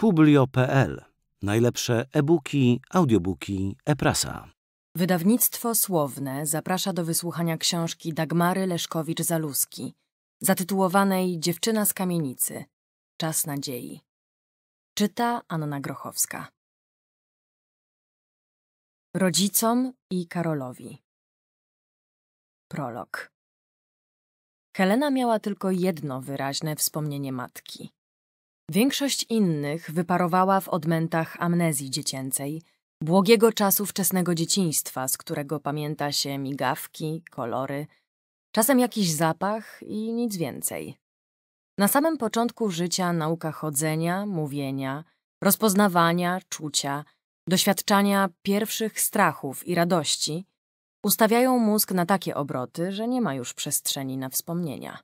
Publio.pl. Najlepsze e-booki, audiobooki, e-prasa. Wydawnictwo Słowne zaprasza do wysłuchania książki Dagmary Leszkowicz-Zaluski, zatytułowanej Dziewczyna z kamienicy. Czas nadziei. Czyta Anna Grochowska. Rodzicom i Karolowi. Prolog. Helena miała tylko jedno wyraźne wspomnienie matki. Większość innych wyparowała w odmętach amnezji dziecięcej, błogiego czasu wczesnego dzieciństwa, z którego pamięta się migawki, kolory, czasem jakiś zapach i nic więcej. Na samym początku życia nauka chodzenia, mówienia, rozpoznawania, czucia, doświadczania pierwszych strachów i radości ustawiają mózg na takie obroty, że nie ma już przestrzeni na wspomnienia.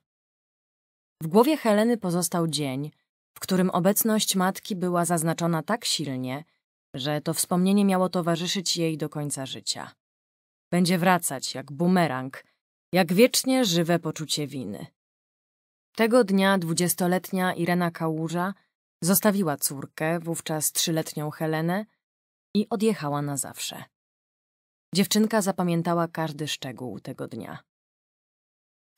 W głowie Heleny pozostał dzień – w którym obecność matki była zaznaczona tak silnie, że to wspomnienie miało towarzyszyć jej do końca życia. Będzie wracać jak bumerang, jak wiecznie żywe poczucie winy. Tego dnia dwudziestoletnia Irena Kałuża zostawiła córkę, wówczas trzyletnią Helenę, i odjechała na zawsze. Dziewczynka zapamiętała każdy szczegół tego dnia.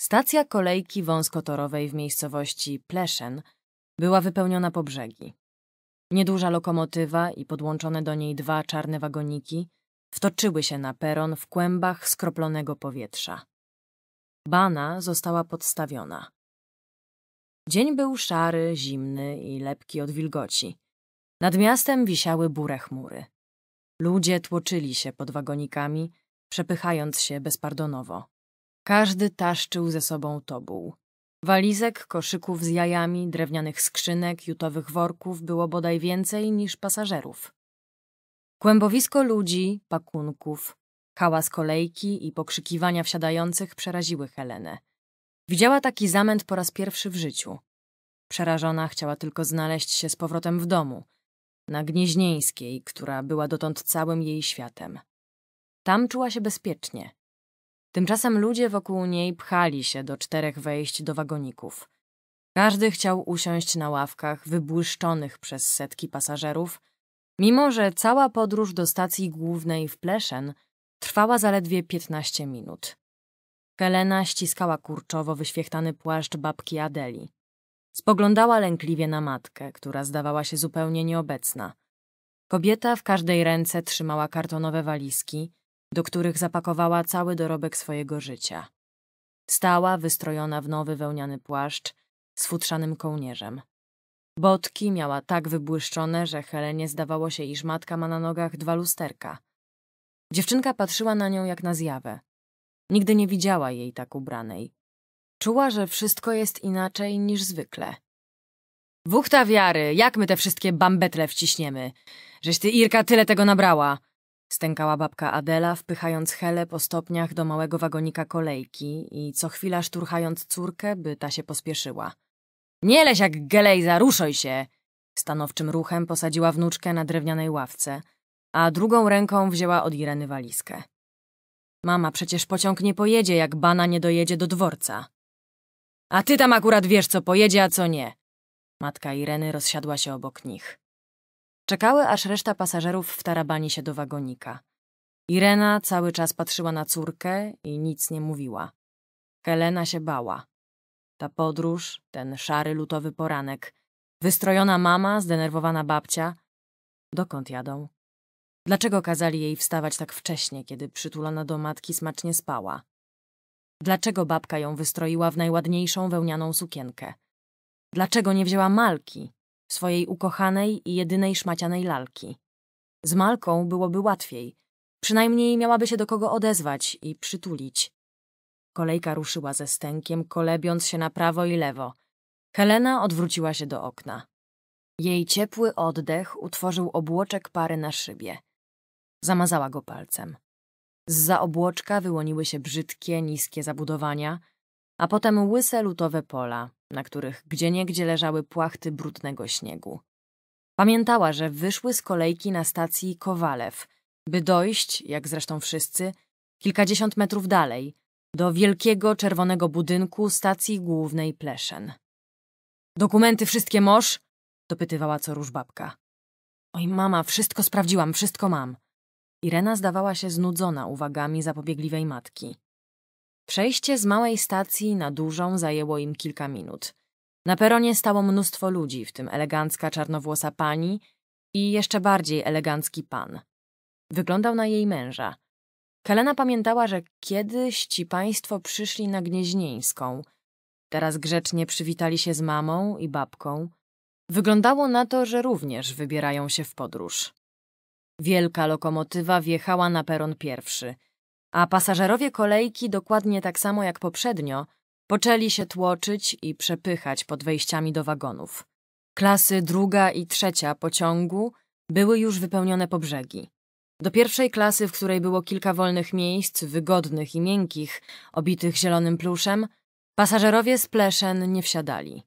Stacja kolejki wąskotorowej w miejscowości Pleszen – była wypełniona po brzegi. Nieduża lokomotywa i podłączone do niej dwa czarne wagoniki wtoczyły się na peron w kłębach skroplonego powietrza. Bana została podstawiona. Dzień był szary, zimny i lepki od wilgoci. Nad miastem wisiały burę chmury. Ludzie tłoczyli się pod wagonikami, przepychając się bezpardonowo. Każdy taszczył ze sobą tobuł. Walizek, koszyków z jajami, drewnianych skrzynek, jutowych worków było bodaj więcej niż pasażerów. Kłębowisko ludzi, pakunków, hałas kolejki i pokrzykiwania wsiadających przeraziły Helenę. Widziała taki zamęt po raz pierwszy w życiu. Przerażona chciała tylko znaleźć się z powrotem w domu, na Gnieźnieńskiej, która była dotąd całym jej światem. Tam czuła się bezpiecznie. Tymczasem ludzie wokół niej pchali się do czterech wejść do wagoników. Każdy chciał usiąść na ławkach wybłyszczonych przez setki pasażerów, mimo że cała podróż do stacji głównej w Pleszen trwała zaledwie 15 minut. Helena ściskała kurczowo wyświechtany płaszcz babki Adeli. Spoglądała lękliwie na matkę, która zdawała się zupełnie nieobecna. Kobieta w każdej ręce trzymała kartonowe walizki, do których zapakowała cały dorobek swojego życia. Stała wystrojona w nowy wełniany płaszcz z futrzanym kołnierzem. Botki miała tak wybłyszczone, że Helenie zdawało się, iż matka ma na nogach dwa lusterka. Dziewczynka patrzyła na nią jak na zjawę. Nigdy nie widziała jej tak ubranej. Czuła, że wszystko jest inaczej niż zwykle. Wuchta wiary, jak my te wszystkie bambetle wciśniemy? Żeś ty, Irka, tyle tego nabrała! Stękała babka Adela, wpychając Helę po stopniach do małego wagonika kolejki i co chwila szturchając córkę, by ta się pospieszyła. Nie leś jak gelejza, ruszaj się! Stanowczym ruchem posadziła wnuczkę na drewnianej ławce, a drugą ręką wzięła od Ireny walizkę. Mama, przecież pociąg nie pojedzie, jak bana nie dojedzie do dworca. A ty tam akurat wiesz, co pojedzie, a co nie. Matka Ireny rozsiadła się obok nich. Czekały, aż reszta pasażerów wtarabani się do wagonika. Irena cały czas patrzyła na córkę i nic nie mówiła. Helena się bała. Ta podróż, ten szary lutowy poranek, wystrojona mama, zdenerwowana babcia. Dokąd jadą? Dlaczego kazali jej wstawać tak wcześnie, kiedy przytulona do matki smacznie spała? Dlaczego babka ją wystroiła w najładniejszą wełnianą sukienkę? Dlaczego nie wzięła malki? swojej ukochanej i jedynej szmacianej lalki. Z Malką byłoby łatwiej. Przynajmniej miałaby się do kogo odezwać i przytulić. Kolejka ruszyła ze stękiem, kolebiąc się na prawo i lewo. Helena odwróciła się do okna. Jej ciepły oddech utworzył obłoczek pary na szybie. Zamazała go palcem. Z za obłoczka wyłoniły się brzydkie, niskie zabudowania, a potem łyse lutowe pola, na których gdzieniegdzie leżały płachty brudnego śniegu. Pamiętała, że wyszły z kolejki na stacji Kowalew, by dojść, jak zresztą wszyscy, kilkadziesiąt metrów dalej, do wielkiego czerwonego budynku stacji głównej Pleszen. Dokumenty wszystkie mosz? dopytywała co róż babka. Oj, mama, wszystko sprawdziłam, wszystko mam. Irena zdawała się znudzona uwagami zapobiegliwej matki. Przejście z małej stacji na dużą zajęło im kilka minut. Na peronie stało mnóstwo ludzi, w tym elegancka czarnowłosa pani i jeszcze bardziej elegancki pan. Wyglądał na jej męża. Kalena pamiętała, że kiedyś ci państwo przyszli na Gnieźnieńską. Teraz grzecznie przywitali się z mamą i babką. Wyglądało na to, że również wybierają się w podróż. Wielka lokomotywa wjechała na peron pierwszy – a pasażerowie kolejki, dokładnie tak samo jak poprzednio, poczęli się tłoczyć i przepychać pod wejściami do wagonów. Klasy druga i trzecia pociągu były już wypełnione po brzegi. Do pierwszej klasy, w której było kilka wolnych miejsc, wygodnych i miękkich, obitych zielonym pluszem, pasażerowie z pleszen nie wsiadali.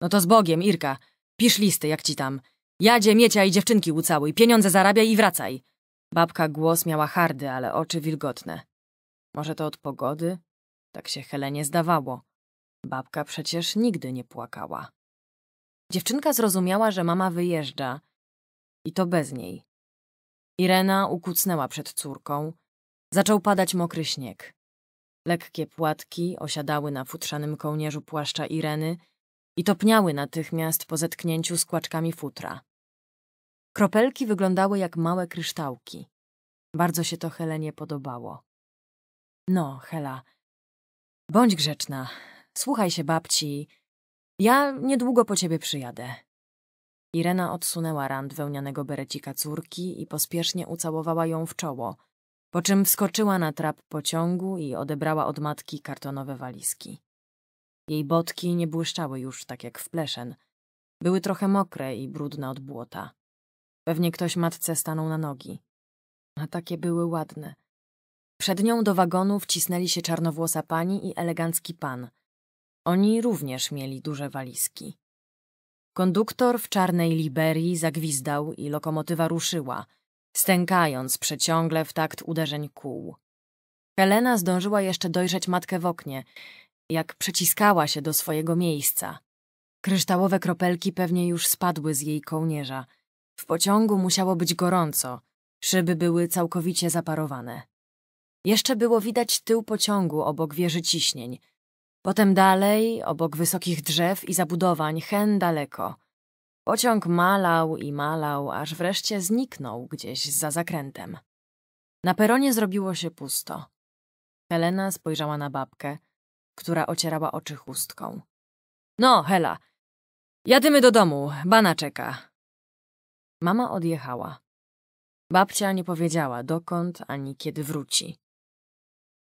No to z Bogiem, Irka, pisz listy, jak ci tam. Jadzie, miecia i dziewczynki łucały, pieniądze zarabiaj i wracaj. Babka głos miała hardy, ale oczy wilgotne. Może to od pogody? Tak się Helenie zdawało. Babka przecież nigdy nie płakała. Dziewczynka zrozumiała, że mama wyjeżdża i to bez niej. Irena ukucnęła przed córką. Zaczął padać mokry śnieg. Lekkie płatki osiadały na futrzanym kołnierzu płaszcza Ireny i topniały natychmiast po zetknięciu z kłaczkami futra. Kropelki wyglądały jak małe kryształki. Bardzo się to Helenie podobało. No, Hela, bądź grzeczna. Słuchaj się babci. Ja niedługo po ciebie przyjadę. Irena odsunęła rand wełnianego berecika córki i pospiesznie ucałowała ją w czoło, po czym wskoczyła na trap pociągu i odebrała od matki kartonowe walizki. Jej botki nie błyszczały już tak jak w pleszen. Były trochę mokre i brudne od błota. Pewnie ktoś matce stanął na nogi. A takie były ładne. Przed nią do wagonu wcisnęli się czarnowłosa pani i elegancki pan. Oni również mieli duże walizki. Konduktor w czarnej liberii zagwizdał i lokomotywa ruszyła, stękając przeciągle w takt uderzeń kół. Helena zdążyła jeszcze dojrzeć matkę w oknie, jak przyciskała się do swojego miejsca. Kryształowe kropelki pewnie już spadły z jej kołnierza – w pociągu musiało być gorąco, szyby były całkowicie zaparowane. Jeszcze było widać tył pociągu obok wieży ciśnień. Potem dalej, obok wysokich drzew i zabudowań, hen daleko. Pociąg malał i malał, aż wreszcie zniknął gdzieś za zakrętem. Na peronie zrobiło się pusto. Helena spojrzała na babkę, która ocierała oczy chustką. No, Hela, jadymy do domu, bana czeka. Mama odjechała. Babcia nie powiedziała dokąd ani kiedy wróci.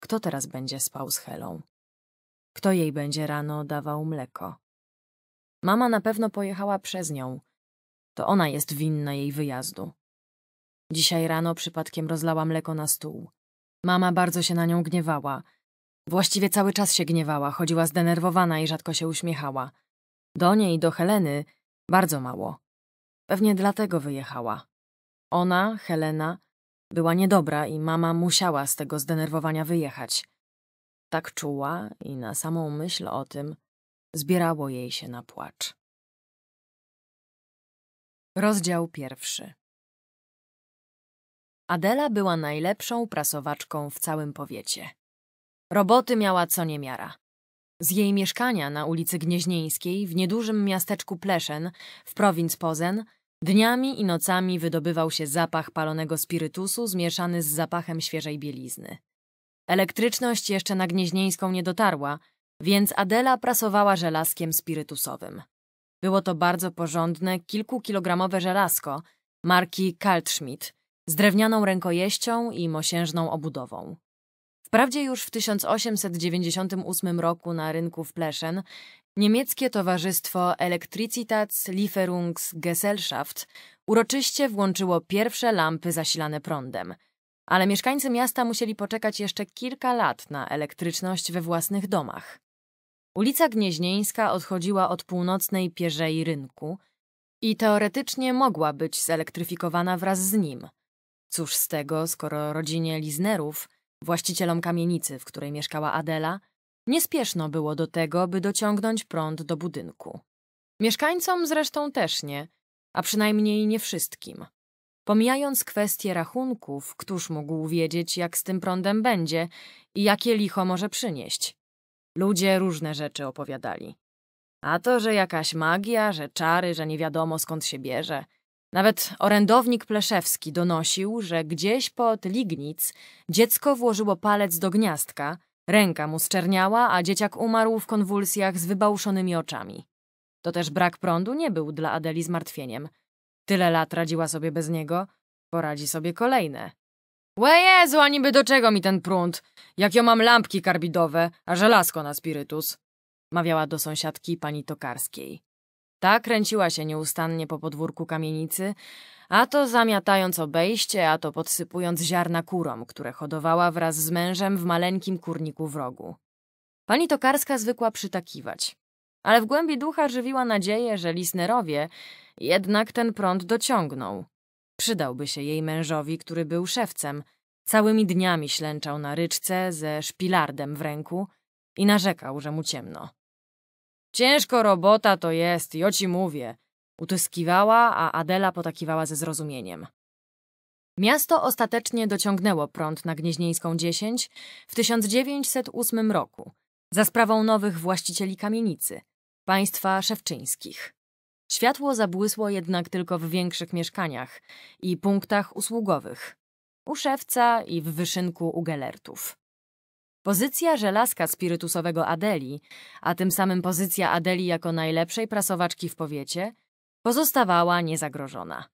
Kto teraz będzie spał z Helą? Kto jej będzie rano dawał mleko? Mama na pewno pojechała przez nią. To ona jest winna jej wyjazdu. Dzisiaj rano przypadkiem rozlała mleko na stół. Mama bardzo się na nią gniewała. Właściwie cały czas się gniewała, chodziła zdenerwowana i rzadko się uśmiechała. Do niej, do Heleny, bardzo mało. Pewnie dlatego wyjechała. Ona, Helena, była niedobra i mama musiała z tego zdenerwowania wyjechać. Tak czuła i na samą myśl o tym zbierało jej się na płacz. Rozdział pierwszy Adela była najlepszą prasowaczką w całym powiecie. Roboty miała co niemiara. Z jej mieszkania na ulicy Gnieźnieńskiej w niedużym miasteczku Pleszen w prowincji Pozen Dniami i nocami wydobywał się zapach palonego spirytusu zmieszany z zapachem świeżej bielizny. Elektryczność jeszcze na Gnieźnieńską nie dotarła, więc Adela prasowała żelazkiem spirytusowym. Było to bardzo porządne, kilkukilogramowe żelazko marki Kaltschmidt z drewnianą rękojeścią i mosiężną obudową. Wprawdzie już w 1898 roku na rynku w Pleszen Niemieckie Towarzystwo Elektricitats-Lieferungsgesellschaft uroczyście włączyło pierwsze lampy zasilane prądem, ale mieszkańcy miasta musieli poczekać jeszcze kilka lat na elektryczność we własnych domach. Ulica Gnieźnieńska odchodziła od północnej pierzei rynku i teoretycznie mogła być zelektryfikowana wraz z nim. Cóż z tego, skoro rodzinie Liznerów, właścicielom kamienicy, w której mieszkała Adela, Niespieszno było do tego, by dociągnąć prąd do budynku. Mieszkańcom zresztą też nie, a przynajmniej nie wszystkim. Pomijając kwestię rachunków, któż mógł wiedzieć, jak z tym prądem będzie i jakie licho może przynieść. Ludzie różne rzeczy opowiadali. A to, że jakaś magia, że czary, że nie wiadomo skąd się bierze. Nawet orędownik Pleszewski donosił, że gdzieś pod Lignic dziecko włożyło palec do gniazdka – Ręka mu zczerniała, a dzieciak umarł w konwulsjach z wybałszonymi oczami. To też brak prądu nie był dla Adeli zmartwieniem. Tyle lat radziła sobie bez niego, poradzi sobie kolejne. Łe Jezu, a niby do czego mi ten prąd? Jak ja mam lampki karbidowe, a żelazko na spirytus? Mawiała do sąsiadki pani Tokarskiej. Ta kręciła się nieustannie po podwórku kamienicy, a to zamiatając obejście, a to podsypując ziarna kurom, które hodowała wraz z mężem w maleńkim kurniku w rogu. Pani Tokarska zwykła przytakiwać, ale w głębi ducha żywiła nadzieję, że Lisnerowie jednak ten prąd dociągną. Przydałby się jej mężowi, który był szewcem, całymi dniami ślęczał na ryczce ze szpilardem w ręku i narzekał, że mu ciemno. Ciężko robota to jest, jo ci mówię. Utyskiwała, a Adela potakiwała ze zrozumieniem. Miasto ostatecznie dociągnęło prąd na Gnieźnieńską 10 w 1908 roku za sprawą nowych właścicieli kamienicy, państwa szewczyńskich. Światło zabłysło jednak tylko w większych mieszkaniach i punktach usługowych, u szewca i w wyszynku u gelertów. Pozycja żelazka spirytusowego Adeli, a tym samym pozycja Adeli jako najlepszej prasowaczki w powiecie, pozostawała niezagrożona.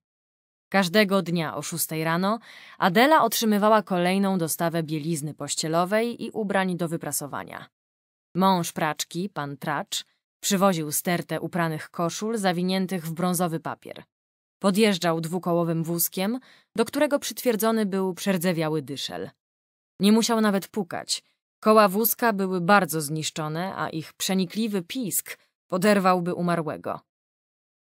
Każdego dnia o szóstej rano Adela otrzymywała kolejną dostawę bielizny pościelowej i ubrań do wyprasowania. Mąż praczki, pan Tracz, przywoził stertę upranych koszul zawiniętych w brązowy papier. Podjeżdżał dwukołowym wózkiem, do którego przytwierdzony był przerdzewiały dyszel. Nie musiał nawet pukać. Koła wózka były bardzo zniszczone, a ich przenikliwy pisk poderwałby umarłego.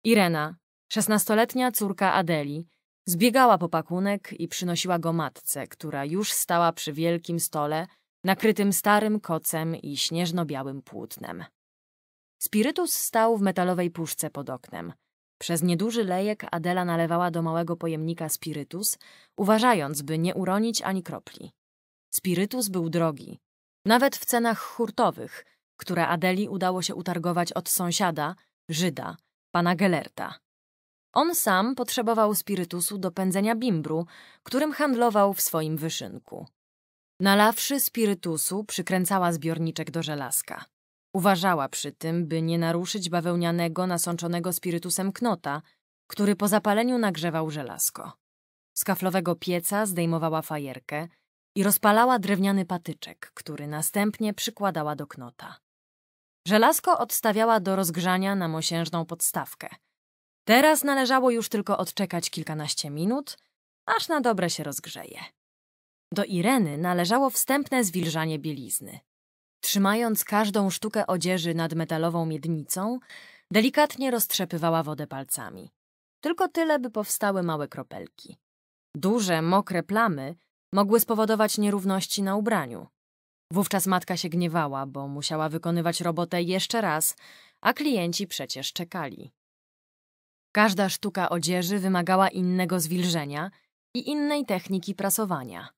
Irena, szesnastoletnia córka Adeli, zbiegała po pakunek i przynosiła go matce, która już stała przy wielkim stole, nakrytym starym kocem i śnieżno-białym płótnem. Spirytus stał w metalowej puszce pod oknem. Przez nieduży lejek Adela nalewała do małego pojemnika spirytus, uważając, by nie uronić ani kropli. Spirytus był drogi. Nawet w cenach hurtowych, które Adeli udało się utargować od sąsiada, Żyda, pana Gelerta. On sam potrzebował spirytusu do pędzenia bimbru, którym handlował w swoim wyszynku. Nalawszy spirytusu, przykręcała zbiorniczek do żelazka. Uważała przy tym, by nie naruszyć bawełnianego, nasączonego spirytusem knota, który po zapaleniu nagrzewał żelazko. Z kaflowego pieca zdejmowała fajerkę i rozpalała drewniany patyczek, który następnie przykładała do knota. Żelazko odstawiała do rozgrzania na mosiężną podstawkę. Teraz należało już tylko odczekać kilkanaście minut, aż na dobre się rozgrzeje. Do Ireny należało wstępne zwilżanie bielizny. Trzymając każdą sztukę odzieży nad metalową miednicą, delikatnie roztrzepywała wodę palcami. Tylko tyle, by powstały małe kropelki. Duże, mokre plamy mogły spowodować nierówności na ubraniu. Wówczas matka się gniewała, bo musiała wykonywać robotę jeszcze raz, a klienci przecież czekali. Każda sztuka odzieży wymagała innego zwilżenia i innej techniki prasowania.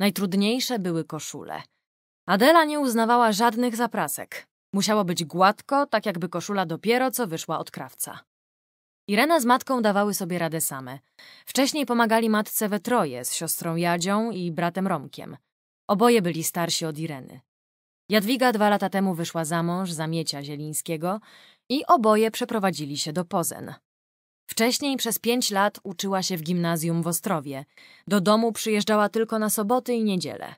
Najtrudniejsze były koszule. Adela nie uznawała żadnych zaprasek. Musiało być gładko, tak jakby koszula dopiero co wyszła od krawca. Irena z matką dawały sobie radę same. Wcześniej pomagali matce we troje z siostrą Jadzią i bratem Romkiem – Oboje byli starsi od Ireny. Jadwiga dwa lata temu wyszła za mąż za Miecia Zielińskiego i oboje przeprowadzili się do Pozen. Wcześniej przez pięć lat uczyła się w gimnazjum w Ostrowie. Do domu przyjeżdżała tylko na soboty i niedzielę.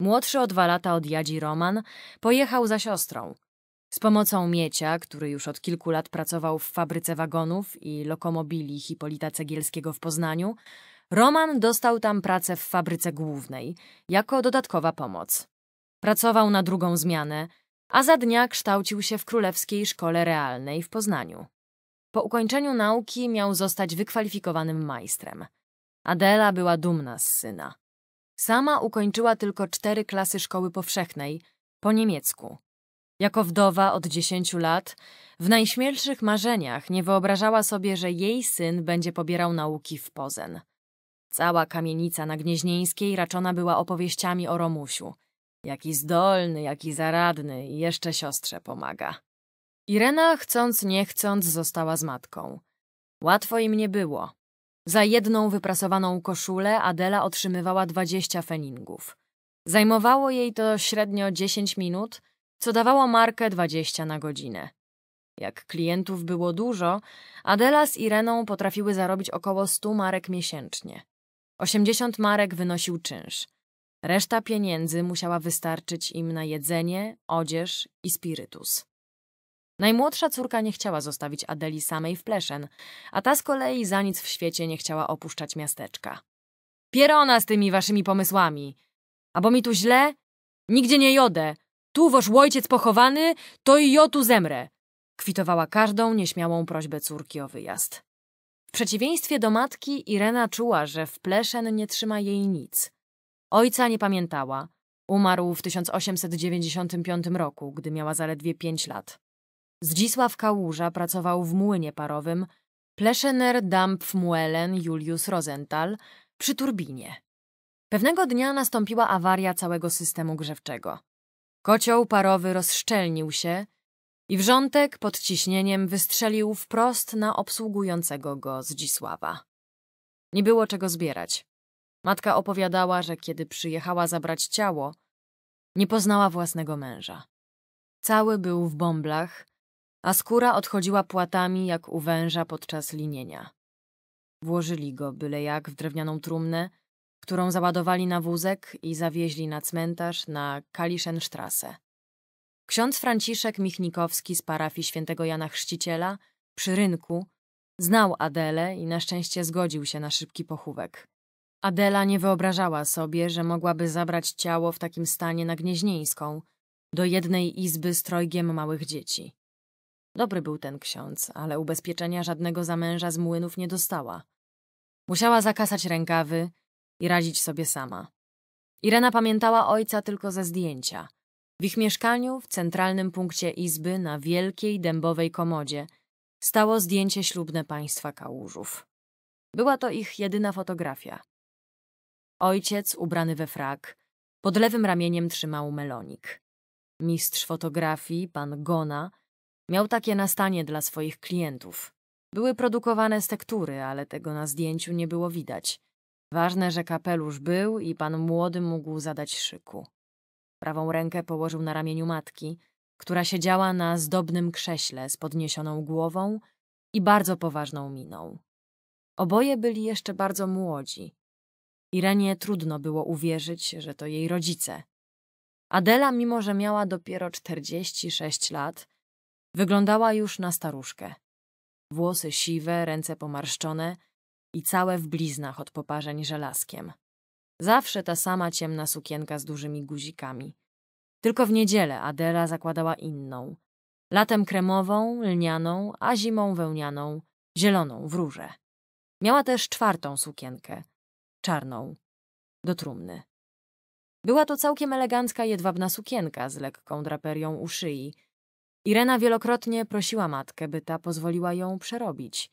Młodszy o dwa lata od Jadzi Roman pojechał za siostrą. Z pomocą Miecia, który już od kilku lat pracował w fabryce wagonów i lokomobili Hipolita Cegielskiego w Poznaniu, Roman dostał tam pracę w fabryce głównej, jako dodatkowa pomoc. Pracował na drugą zmianę, a za dnia kształcił się w Królewskiej Szkole Realnej w Poznaniu. Po ukończeniu nauki miał zostać wykwalifikowanym majstrem. Adela była dumna z syna. Sama ukończyła tylko cztery klasy szkoły powszechnej, po niemiecku. Jako wdowa od dziesięciu lat, w najśmielszych marzeniach nie wyobrażała sobie, że jej syn będzie pobierał nauki w Pozen. Cała kamienica na Gnieźnieńskiej raczona była opowieściami o Romusiu. Jaki zdolny, jaki zaradny i jeszcze siostrze pomaga. Irena chcąc nie chcąc została z matką. Łatwo im nie było. Za jedną wyprasowaną koszulę Adela otrzymywała dwadzieścia feningów. Zajmowało jej to średnio dziesięć minut, co dawało markę dwadzieścia na godzinę. Jak klientów było dużo, Adela z Ireną potrafiły zarobić około stu marek miesięcznie. 80 marek wynosił czynsz. Reszta pieniędzy musiała wystarczyć im na jedzenie, odzież i spirytus. Najmłodsza córka nie chciała zostawić Adeli samej w Pleszen, a ta z kolei za nic w świecie nie chciała opuszczać miasteczka. Pierona z tymi waszymi pomysłami! abo mi tu źle? Nigdzie nie jodę! Tu wasz ojciec pochowany, to i jo tu zemrę! Kwitowała każdą nieśmiałą prośbę córki o wyjazd. W przeciwieństwie do matki, Irena czuła, że w Pleszen nie trzyma jej nic. Ojca nie pamiętała. Umarł w 1895 roku, gdy miała zaledwie pięć lat. Zdzisław Kałuża pracował w młynie parowym Pleschener Dampfmuelen Julius Rosenthal przy turbinie. Pewnego dnia nastąpiła awaria całego systemu grzewczego. Kocioł parowy rozszczelnił się, i wrzątek pod ciśnieniem wystrzelił wprost na obsługującego go Zdzisława. Nie było czego zbierać. Matka opowiadała, że kiedy przyjechała zabrać ciało, nie poznała własnego męża. Cały był w bąblach, a skóra odchodziła płatami jak u węża podczas linienia. Włożyli go byle jak w drewnianą trumnę, którą załadowali na wózek i zawieźli na cmentarz na Kaliszenstrasse. Ksiądz Franciszek Michnikowski z parafii świętego Jana Chrzciciela przy rynku znał Adelę i na szczęście zgodził się na szybki pochówek. Adela nie wyobrażała sobie, że mogłaby zabrać ciało w takim stanie na Gnieźnieńską, do jednej izby z trojgiem małych dzieci. Dobry był ten ksiądz, ale ubezpieczenia żadnego zamęża z młynów nie dostała. Musiała zakasać rękawy i radzić sobie sama. Irena pamiętała ojca tylko ze zdjęcia – w ich mieszkaniu, w centralnym punkcie izby, na wielkiej dębowej komodzie, stało zdjęcie ślubne państwa kałużów. Była to ich jedyna fotografia. Ojciec, ubrany we frak, pod lewym ramieniem trzymał melonik. Mistrz fotografii, pan Gona, miał takie nastanie dla swoich klientów. Były produkowane z tektury, ale tego na zdjęciu nie było widać. Ważne, że kapelusz był i pan młody mógł zadać szyku. Prawą rękę położył na ramieniu matki, która siedziała na zdobnym krześle z podniesioną głową i bardzo poważną miną. Oboje byli jeszcze bardzo młodzi. Irenie trudno było uwierzyć, że to jej rodzice. Adela, mimo że miała dopiero 46 lat, wyglądała już na staruszkę. Włosy siwe, ręce pomarszczone i całe w bliznach od poparzeń żelazkiem. Zawsze ta sama ciemna sukienka z dużymi guzikami. Tylko w niedzielę Adela zakładała inną. Latem kremową, lnianą, a zimą wełnianą, zieloną, w róże. Miała też czwartą sukienkę, czarną, do trumny. Była to całkiem elegancka jedwabna sukienka z lekką draperią u szyi. Irena wielokrotnie prosiła matkę, by ta pozwoliła ją przerobić.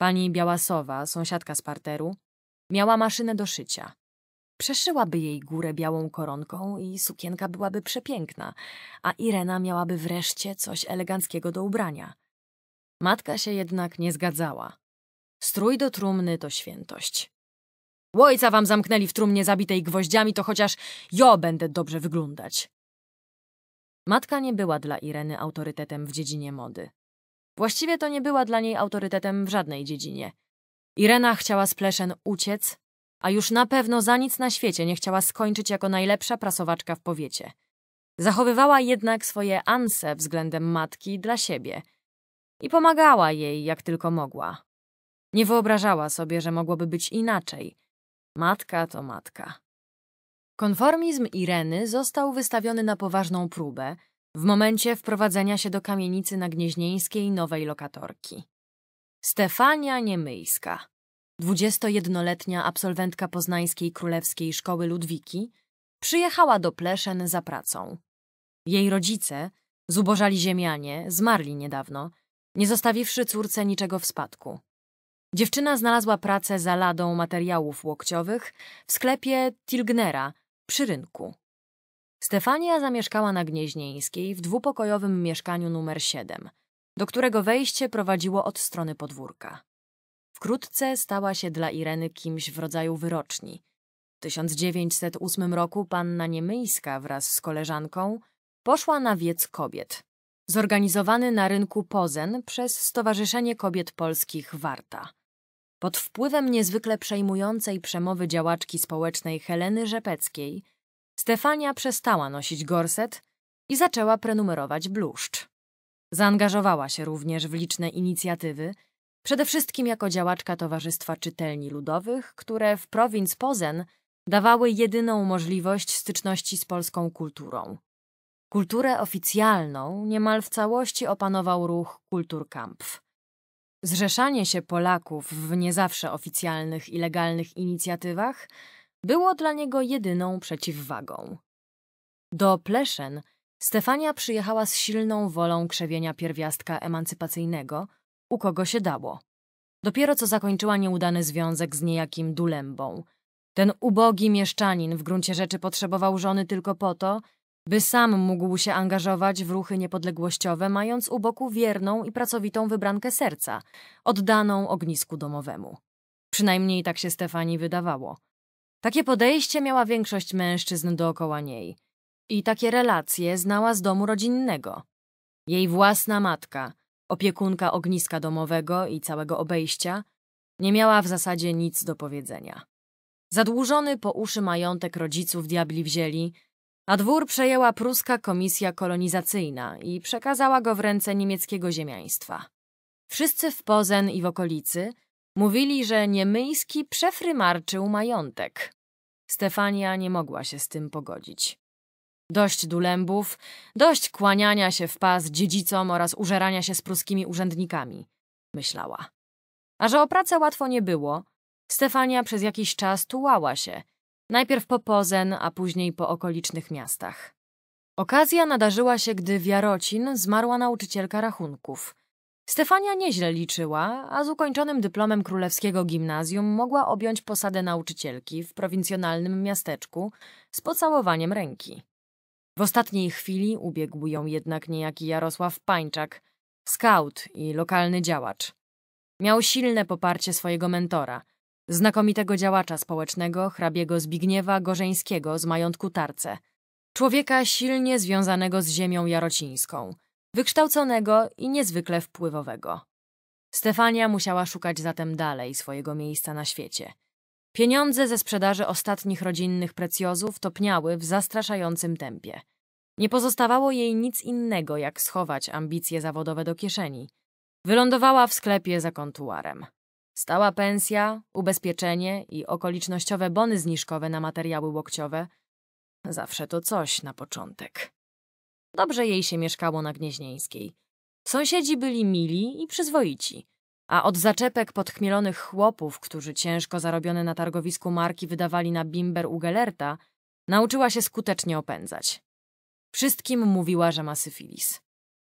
Pani Białasowa, sąsiadka z parteru, miała maszynę do szycia. Przeszyłaby jej górę białą koronką i sukienka byłaby przepiękna, a Irena miałaby wreszcie coś eleganckiego do ubrania. Matka się jednak nie zgadzała. Strój do trumny to świętość. Łojca wam zamknęli w trumnie zabitej gwoździami, to chociaż ja będę dobrze wyglądać. Matka nie była dla Ireny autorytetem w dziedzinie mody. Właściwie to nie była dla niej autorytetem w żadnej dziedzinie. Irena chciała z pleszen uciec, a już na pewno za nic na świecie nie chciała skończyć jako najlepsza prasowaczka w powiecie. Zachowywała jednak swoje anse względem matki dla siebie i pomagała jej jak tylko mogła. Nie wyobrażała sobie, że mogłoby być inaczej. Matka to matka. Konformizm Ireny został wystawiony na poważną próbę w momencie wprowadzenia się do kamienicy na Gnieźnieńskiej nowej lokatorki. Stefania Niemyjska 21-letnia absolwentka poznańskiej Królewskiej Szkoły Ludwiki, przyjechała do Pleszen za pracą. Jej rodzice, zubożali ziemianie, zmarli niedawno, nie zostawiwszy córce niczego w spadku. Dziewczyna znalazła pracę za ladą materiałów łokciowych w sklepie Tilgnera przy rynku. Stefania zamieszkała na Gnieźnieńskiej w dwupokojowym mieszkaniu numer 7, do którego wejście prowadziło od strony podwórka. Wkrótce stała się dla Ireny kimś w rodzaju wyroczni. W 1908 roku panna Niemyjska wraz z koleżanką poszła na wiec kobiet, zorganizowany na rynku Pozen przez Stowarzyszenie Kobiet Polskich Warta. Pod wpływem niezwykle przejmującej przemowy działaczki społecznej Heleny Rzepeckiej, Stefania przestała nosić gorset i zaczęła prenumerować bluszcz. Zaangażowała się również w liczne inicjatywy, Przede wszystkim jako działaczka Towarzystwa Czytelni Ludowych, które w prowinc Pozen dawały jedyną możliwość styczności z polską kulturą. Kulturę oficjalną niemal w całości opanował ruch Kulturkampf. Zrzeszanie się Polaków w nie zawsze oficjalnych i legalnych inicjatywach było dla niego jedyną przeciwwagą. Do Pleszen Stefania przyjechała z silną wolą krzewienia pierwiastka emancypacyjnego – u kogo się dało. Dopiero co zakończyła nieudany związek z niejakim Dulembą. Ten ubogi mieszczanin w gruncie rzeczy potrzebował żony tylko po to, by sam mógł się angażować w ruchy niepodległościowe, mając u boku wierną i pracowitą wybrankę serca, oddaną ognisku domowemu. Przynajmniej tak się Stefani wydawało. Takie podejście miała większość mężczyzn dookoła niej. I takie relacje znała z domu rodzinnego. Jej własna matka – opiekunka ogniska domowego i całego obejścia, nie miała w zasadzie nic do powiedzenia. Zadłużony po uszy majątek rodziców diabli wzięli, a dwór przejęła pruska komisja kolonizacyjna i przekazała go w ręce niemieckiego ziemiaństwa. Wszyscy w Pozen i w okolicy mówili, że Niemyjski przefrymarczył majątek. Stefania nie mogła się z tym pogodzić. Dość dulębów, dość kłaniania się w pas dziedzicom oraz użerania się z pruskimi urzędnikami, myślała. A że o pracę łatwo nie było, Stefania przez jakiś czas tułała się, najpierw po Pozen, a później po okolicznych miastach. Okazja nadarzyła się, gdy w Jarocin zmarła nauczycielka rachunków. Stefania nieźle liczyła, a z ukończonym dyplomem królewskiego gimnazjum mogła objąć posadę nauczycielki w prowincjonalnym miasteczku z pocałowaniem ręki. W ostatniej chwili ubiegł ją jednak niejaki Jarosław Pańczak, skaut i lokalny działacz. Miał silne poparcie swojego mentora, znakomitego działacza społecznego hrabiego Zbigniewa Gorzeńskiego z majątku Tarce, człowieka silnie związanego z ziemią jarocińską, wykształconego i niezwykle wpływowego. Stefania musiała szukać zatem dalej swojego miejsca na świecie – Pieniądze ze sprzedaży ostatnich rodzinnych precjozów topniały w zastraszającym tempie. Nie pozostawało jej nic innego, jak schować ambicje zawodowe do kieszeni. Wylądowała w sklepie za kontuarem. Stała pensja, ubezpieczenie i okolicznościowe bony zniżkowe na materiały łokciowe. Zawsze to coś na początek. Dobrze jej się mieszkało na Gnieźnieńskiej. Sąsiedzi byli mili i przyzwoici. A od zaczepek podchmielonych chłopów, którzy ciężko zarobione na targowisku marki wydawali na bimber u Gelerta, nauczyła się skutecznie opędzać. Wszystkim mówiła, że ma syfilis.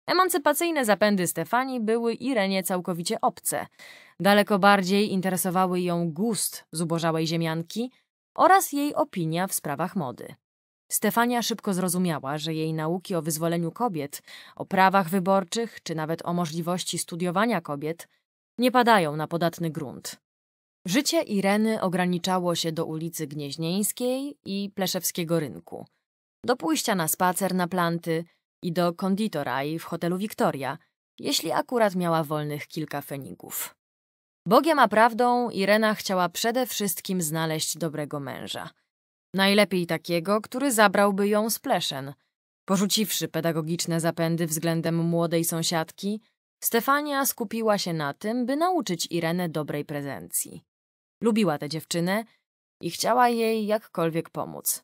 Emancypacyjne zapędy Stefanii były Irenie całkowicie obce. Daleko bardziej interesowały ją gust zubożałej ziemianki oraz jej opinia w sprawach mody. Stefania szybko zrozumiała, że jej nauki o wyzwoleniu kobiet, o prawach wyborczych czy nawet o możliwości studiowania kobiet nie padają na podatny grunt. Życie Ireny ograniczało się do ulicy Gnieźnieńskiej i Pleszewskiego Rynku, do pójścia na spacer na planty i do konditoraj w hotelu Wiktoria, jeśli akurat miała wolnych kilka fenigów. Bogiem a prawdą Irena chciała przede wszystkim znaleźć dobrego męża. Najlepiej takiego, który zabrałby ją z pleszen. Porzuciwszy pedagogiczne zapędy względem młodej sąsiadki – Stefania skupiła się na tym, by nauczyć Irenę dobrej prezencji. Lubiła tę dziewczynę i chciała jej jakkolwiek pomóc.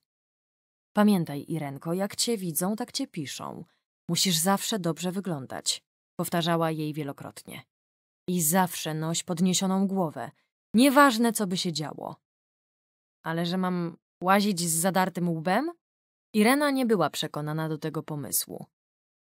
Pamiętaj, Irenko, jak cię widzą, tak cię piszą. Musisz zawsze dobrze wyglądać, powtarzała jej wielokrotnie. I zawsze noś podniesioną głowę, nieważne co by się działo. Ale że mam łazić z zadartym łbem? Irena nie była przekonana do tego pomysłu.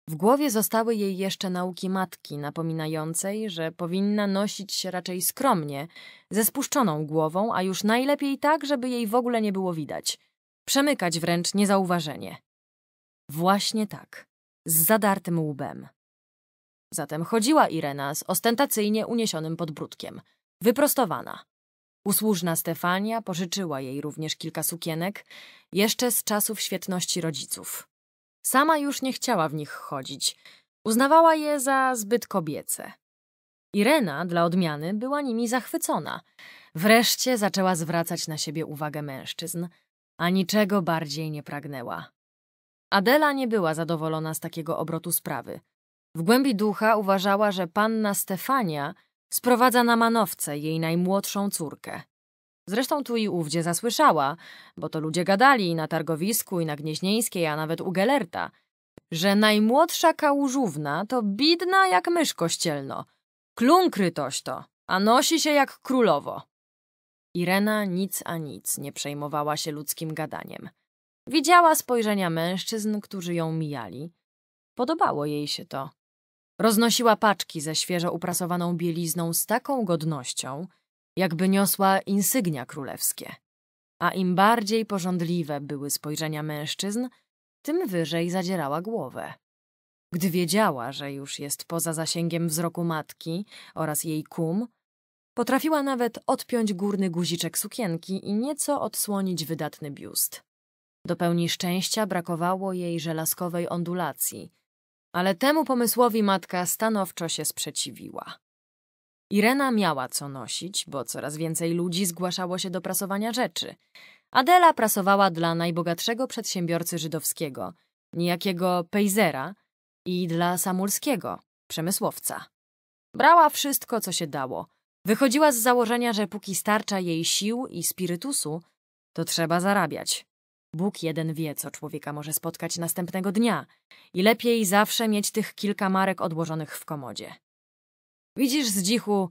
W głowie zostały jej jeszcze nauki matki, napominającej, że powinna nosić się raczej skromnie, ze spuszczoną głową, a już najlepiej tak, żeby jej w ogóle nie było widać. Przemykać wręcz niezauważenie. Właśnie tak, z zadartym łbem. Zatem chodziła Irena z ostentacyjnie uniesionym podbródkiem, wyprostowana. Usłużna Stefania pożyczyła jej również kilka sukienek, jeszcze z czasów świetności rodziców. Sama już nie chciała w nich chodzić. Uznawała je za zbyt kobiece. Irena, dla odmiany, była nimi zachwycona. Wreszcie zaczęła zwracać na siebie uwagę mężczyzn, a niczego bardziej nie pragnęła. Adela nie była zadowolona z takiego obrotu sprawy. W głębi ducha uważała, że panna Stefania sprowadza na manowce jej najmłodszą córkę. Zresztą tu i ówdzie zasłyszała, bo to ludzie gadali i na targowisku i na Gnieźnieńskiej, a nawet u Gelerta, że najmłodsza kałużówna to bidna jak mysz kościelno. Klunkry toś to, a nosi się jak królowo. Irena nic a nic nie przejmowała się ludzkim gadaniem. Widziała spojrzenia mężczyzn, którzy ją mijali. Podobało jej się to. Roznosiła paczki ze świeżo uprasowaną bielizną z taką godnością – jakby niosła insygnia królewskie. A im bardziej pożądliwe były spojrzenia mężczyzn, tym wyżej zadzierała głowę. Gdy wiedziała, że już jest poza zasięgiem wzroku matki oraz jej kum, potrafiła nawet odpiąć górny guziczek sukienki i nieco odsłonić wydatny biust. Do pełni szczęścia brakowało jej żelazkowej ondulacji, ale temu pomysłowi matka stanowczo się sprzeciwiła. Irena miała co nosić, bo coraz więcej ludzi zgłaszało się do prasowania rzeczy. Adela prasowała dla najbogatszego przedsiębiorcy żydowskiego, niejakiego Pejzera i dla Samulskiego, przemysłowca. Brała wszystko, co się dało. Wychodziła z założenia, że póki starcza jej sił i spirytusu, to trzeba zarabiać. Bóg jeden wie, co człowieka może spotkać następnego dnia i lepiej zawsze mieć tych kilka marek odłożonych w komodzie. Widzisz, z dzichu,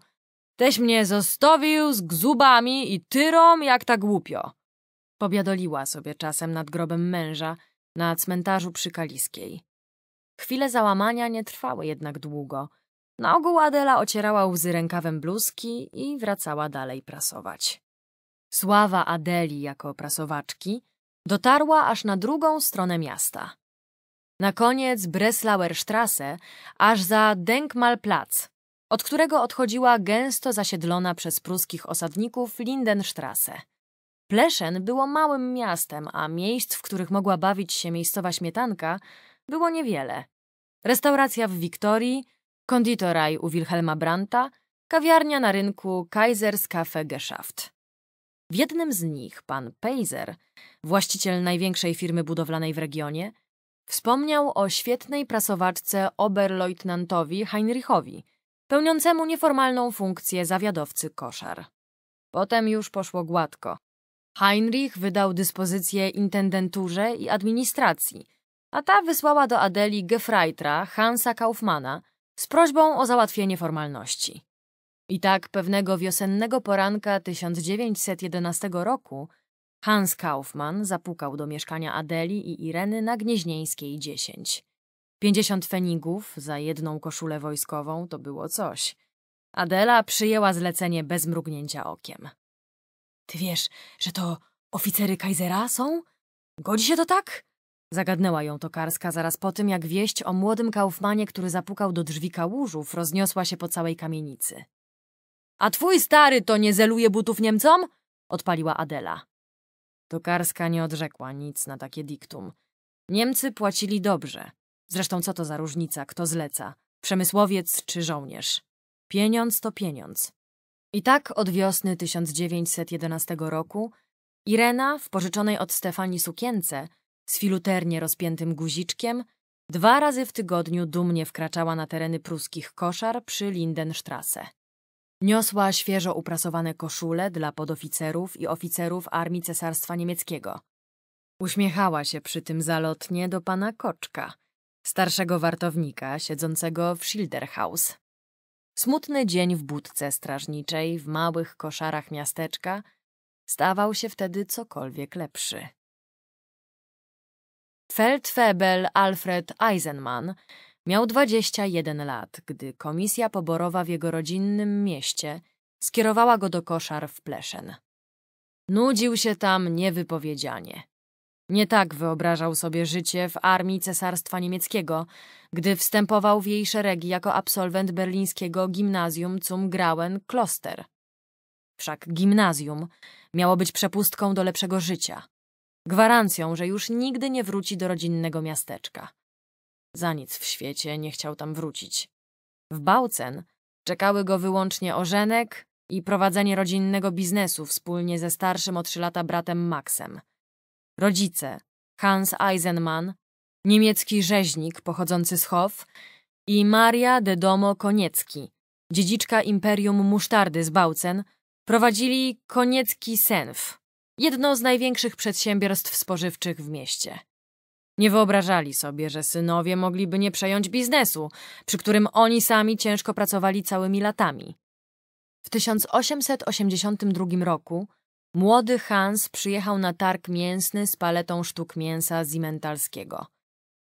teś mnie zostawił z gzubami i tyrą jak tak głupio. Pobiadoliła sobie czasem nad grobem męża na cmentarzu przy Kaliskiej. Chwile załamania nie trwały jednak długo. Na ogół Adela ocierała łzy rękawem bluzki i wracała dalej prasować. Sława Adeli jako prasowaczki dotarła aż na drugą stronę miasta. Na koniec Breslauer Strasse, aż za Denkmalplatz, od którego odchodziła gęsto zasiedlona przez pruskich osadników Lindenstrasse. Pleszen było małym miastem, a miejsc, w których mogła bawić się miejscowa śmietanka, było niewiele. Restauracja w Wiktorii, konditoraj u Wilhelma Branta, kawiarnia na rynku Kaisers Cafe Geschäft. W jednym z nich pan Pejzer, właściciel największej firmy budowlanej w regionie, wspomniał o świetnej prasowaczce oberleutnantowi Heinrichowi, pełniącemu nieformalną funkcję zawiadowcy koszar. Potem już poszło gładko. Heinrich wydał dyspozycję intendenturze i administracji, a ta wysłała do Adeli Gefreitra Hansa Kaufmana z prośbą o załatwienie formalności. I tak pewnego wiosennego poranka 1911 roku Hans Kaufmann zapukał do mieszkania Adeli i Ireny na Gnieźnieńskiej 10. Pięćdziesiąt fenigów za jedną koszulę wojskową to było coś. Adela przyjęła zlecenie bez mrugnięcia okiem. Ty wiesz, że to oficery Kaisera są? Godzi się to tak? Zagadnęła ją Tokarska zaraz po tym, jak wieść o młodym kaufmanie, który zapukał do drzwi kałużów, rozniosła się po całej kamienicy. A twój stary to nie zeluje butów Niemcom? Odpaliła Adela. Tokarska nie odrzekła nic na takie diktum. Niemcy płacili dobrze. Zresztą co to za różnica, kto zleca? Przemysłowiec czy żołnierz? Pieniądz to pieniądz. I tak od wiosny 1911 roku Irena w pożyczonej od Stefani sukience z filuternie rozpiętym guziczkiem dwa razy w tygodniu dumnie wkraczała na tereny pruskich koszar przy Lindenstrasse. Niosła świeżo uprasowane koszule dla podoficerów i oficerów Armii Cesarstwa Niemieckiego. Uśmiechała się przy tym zalotnie do pana Koczka – starszego wartownika siedzącego w Schilderhaus. Smutny dzień w budce strażniczej, w małych koszarach miasteczka, stawał się wtedy cokolwiek lepszy. Feldfebel Alfred Eisenman miał 21 lat, gdy komisja poborowa w jego rodzinnym mieście skierowała go do koszar w Pleszen. Nudził się tam niewypowiedzianie. Nie tak wyobrażał sobie życie w armii Cesarstwa Niemieckiego, gdy wstępował w jej szeregi jako absolwent berlińskiego gimnazjum zum Grauen Kloster. Wszak gimnazjum miało być przepustką do lepszego życia, gwarancją, że już nigdy nie wróci do rodzinnego miasteczka. Za nic w świecie nie chciał tam wrócić. W Bałcen czekały go wyłącznie ożenek i prowadzenie rodzinnego biznesu wspólnie ze starszym o trzy lata bratem Maxem – rodzice Hans Eisenman, niemiecki rzeźnik pochodzący z Hof i Maria de Domo Koniecki, dziedziczka imperium musztardy z Bałcen, prowadzili Koniecki Senf, jedno z największych przedsiębiorstw spożywczych w mieście. Nie wyobrażali sobie, że synowie mogliby nie przejąć biznesu, przy którym oni sami ciężko pracowali całymi latami. W 1882 roku Młody Hans przyjechał na targ mięsny z paletą sztuk mięsa zimentalskiego.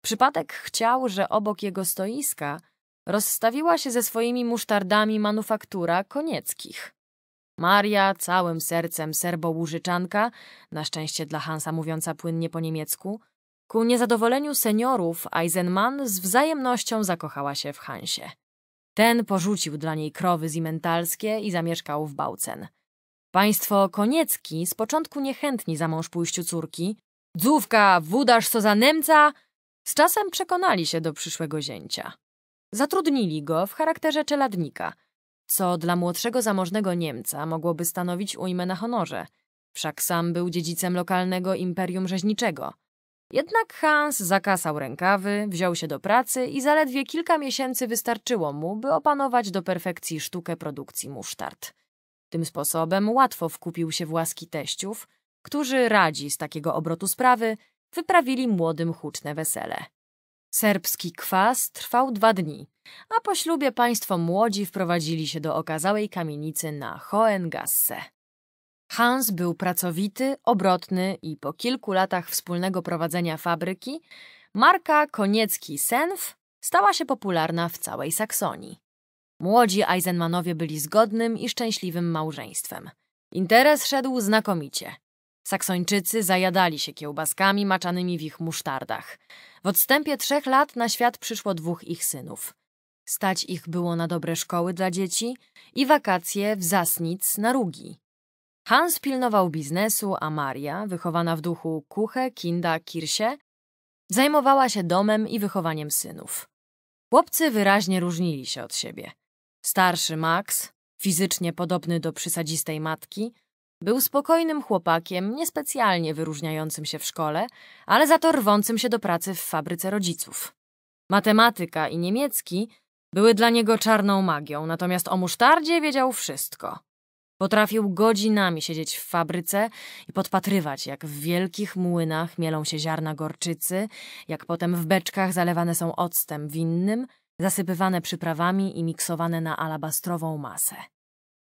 Przypadek chciał, że obok jego stoiska rozstawiła się ze swoimi musztardami manufaktura konieckich. Maria, całym sercem serbołużyczanka, na szczęście dla Hansa mówiąca płynnie po niemiecku, ku niezadowoleniu seniorów Eisenman z wzajemnością zakochała się w Hansie. Ten porzucił dla niej krowy zimentalskie i zamieszkał w Bałcen. Państwo Koniecki z początku niechętni za mąż pójściu córki, dzówka, wudasz co za Niemca, z czasem przekonali się do przyszłego zięcia. Zatrudnili go w charakterze czeladnika, co dla młodszego zamożnego Niemca mogłoby stanowić ujmę na honorze, wszak sam był dziedzicem lokalnego imperium rzeźniczego. Jednak Hans zakasał rękawy, wziął się do pracy i zaledwie kilka miesięcy wystarczyło mu, by opanować do perfekcji sztukę produkcji musztard. Tym sposobem łatwo wkupił się w łaski teściów, którzy radzi z takiego obrotu sprawy, wyprawili młodym huczne wesele. Serbski kwas trwał dwa dni, a po ślubie państwo młodzi wprowadzili się do okazałej kamienicy na Hohengasse. Hans był pracowity, obrotny i po kilku latach wspólnego prowadzenia fabryki marka Koniecki Senf stała się popularna w całej Saksonii. Młodzi Eisenmanowie byli zgodnym i szczęśliwym małżeństwem. Interes szedł znakomicie. Saksończycy zajadali się kiełbaskami maczanymi w ich musztardach. W odstępie trzech lat na świat przyszło dwóch ich synów. Stać ich było na dobre szkoły dla dzieci i wakacje w Zasnic na Rugi. Hans pilnował biznesu, a Maria, wychowana w duchu Kuche, Kinda, Kirsie, zajmowała się domem i wychowaniem synów. Chłopcy wyraźnie różnili się od siebie. Starszy Max, fizycznie podobny do przysadzistej matki, był spokojnym chłopakiem, niespecjalnie wyróżniającym się w szkole, ale za to rwącym się do pracy w fabryce rodziców. Matematyka i niemiecki były dla niego czarną magią, natomiast o musztardzie wiedział wszystko. Potrafił godzinami siedzieć w fabryce i podpatrywać, jak w wielkich młynach mielą się ziarna gorczycy, jak potem w beczkach zalewane są octem winnym – zasypywane przyprawami i miksowane na alabastrową masę.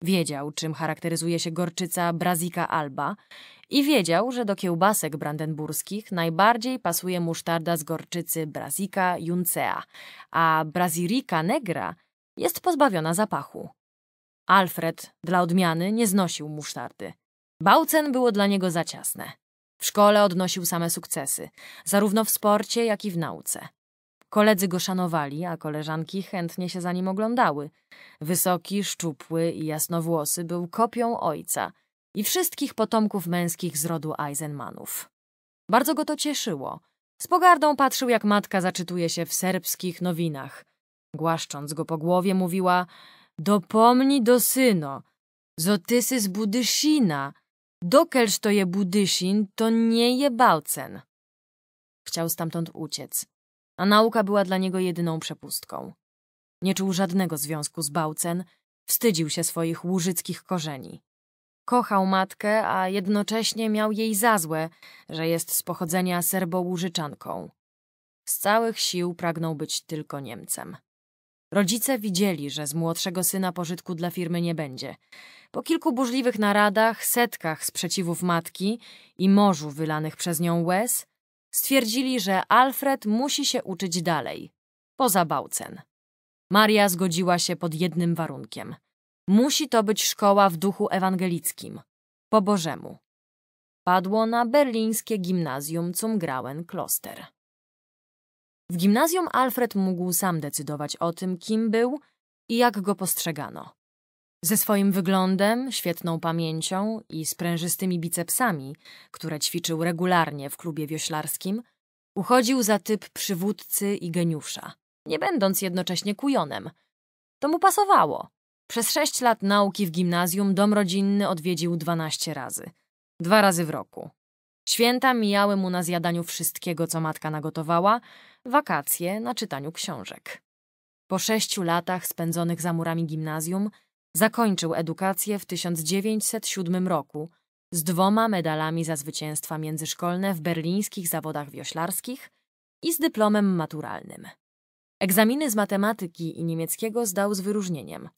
Wiedział, czym charakteryzuje się gorczyca Brazika alba i wiedział, że do kiełbasek brandenburskich najbardziej pasuje musztarda z gorczycy Brazika juncea, a Brazirica negra jest pozbawiona zapachu. Alfred, dla odmiany, nie znosił musztardy. Bałcen było dla niego za ciasne. W szkole odnosił same sukcesy, zarówno w sporcie, jak i w nauce. Koledzy go szanowali, a koleżanki chętnie się za nim oglądały. Wysoki, szczupły i jasnowłosy był kopią ojca i wszystkich potomków męskich z rodu Eisenmanów. Bardzo go to cieszyło. Z pogardą patrzył, jak matka zaczytuje się w serbskich nowinach. Głaszcząc go po głowie, mówiła Dopomnij do syno, zotysy z budysina, dokelż to je Budyszin, to nie je Bałcen. Chciał stamtąd uciec a nauka była dla niego jedyną przepustką. Nie czuł żadnego związku z Bałcen, wstydził się swoich łużyckich korzeni. Kochał matkę, a jednocześnie miał jej za złe, że jest z pochodzenia serbo-łużyczanką. Z całych sił pragnął być tylko Niemcem. Rodzice widzieli, że z młodszego syna pożytku dla firmy nie będzie. Po kilku burzliwych naradach, setkach sprzeciwów matki i morzu wylanych przez nią łez, Stwierdzili, że Alfred musi się uczyć dalej, poza Bałcen. Maria zgodziła się pod jednym warunkiem. Musi to być szkoła w duchu ewangelickim, po Bożemu. Padło na berlińskie gimnazjum zum Grauen Kloster. W gimnazjum Alfred mógł sam decydować o tym, kim był i jak go postrzegano. Ze swoim wyglądem, świetną pamięcią i sprężystymi bicepsami, które ćwiczył regularnie w klubie wioślarskim, uchodził za typ przywódcy i geniusza, nie będąc jednocześnie kujonem. To mu pasowało. Przez sześć lat nauki w gimnazjum dom rodzinny odwiedził dwanaście razy. Dwa razy w roku. Święta mijały mu na zjadaniu wszystkiego, co matka nagotowała, wakacje na czytaniu książek. Po sześciu latach spędzonych za murami gimnazjum – Zakończył edukację w 1907 roku z dwoma medalami za zwycięstwa międzyszkolne w berlińskich zawodach wioślarskich i z dyplomem maturalnym. Egzaminy z matematyki i niemieckiego zdał z wyróżnieniem.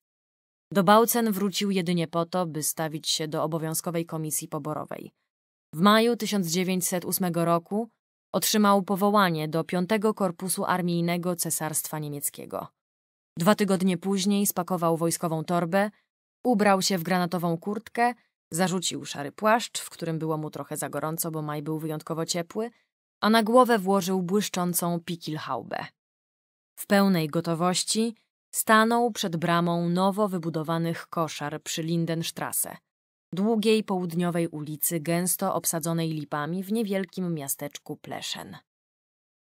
Do Bałcen wrócił jedynie po to, by stawić się do obowiązkowej komisji poborowej. W maju 1908 roku otrzymał powołanie do V Korpusu Armijnego Cesarstwa Niemieckiego. Dwa tygodnie później spakował wojskową torbę, ubrał się w granatową kurtkę, zarzucił szary płaszcz, w którym było mu trochę za gorąco, bo maj był wyjątkowo ciepły, a na głowę włożył błyszczącą pikilhaubę. W pełnej gotowości stanął przed bramą nowo wybudowanych koszar przy Lindenstrasse, długiej południowej ulicy gęsto obsadzonej lipami w niewielkim miasteczku Pleszen.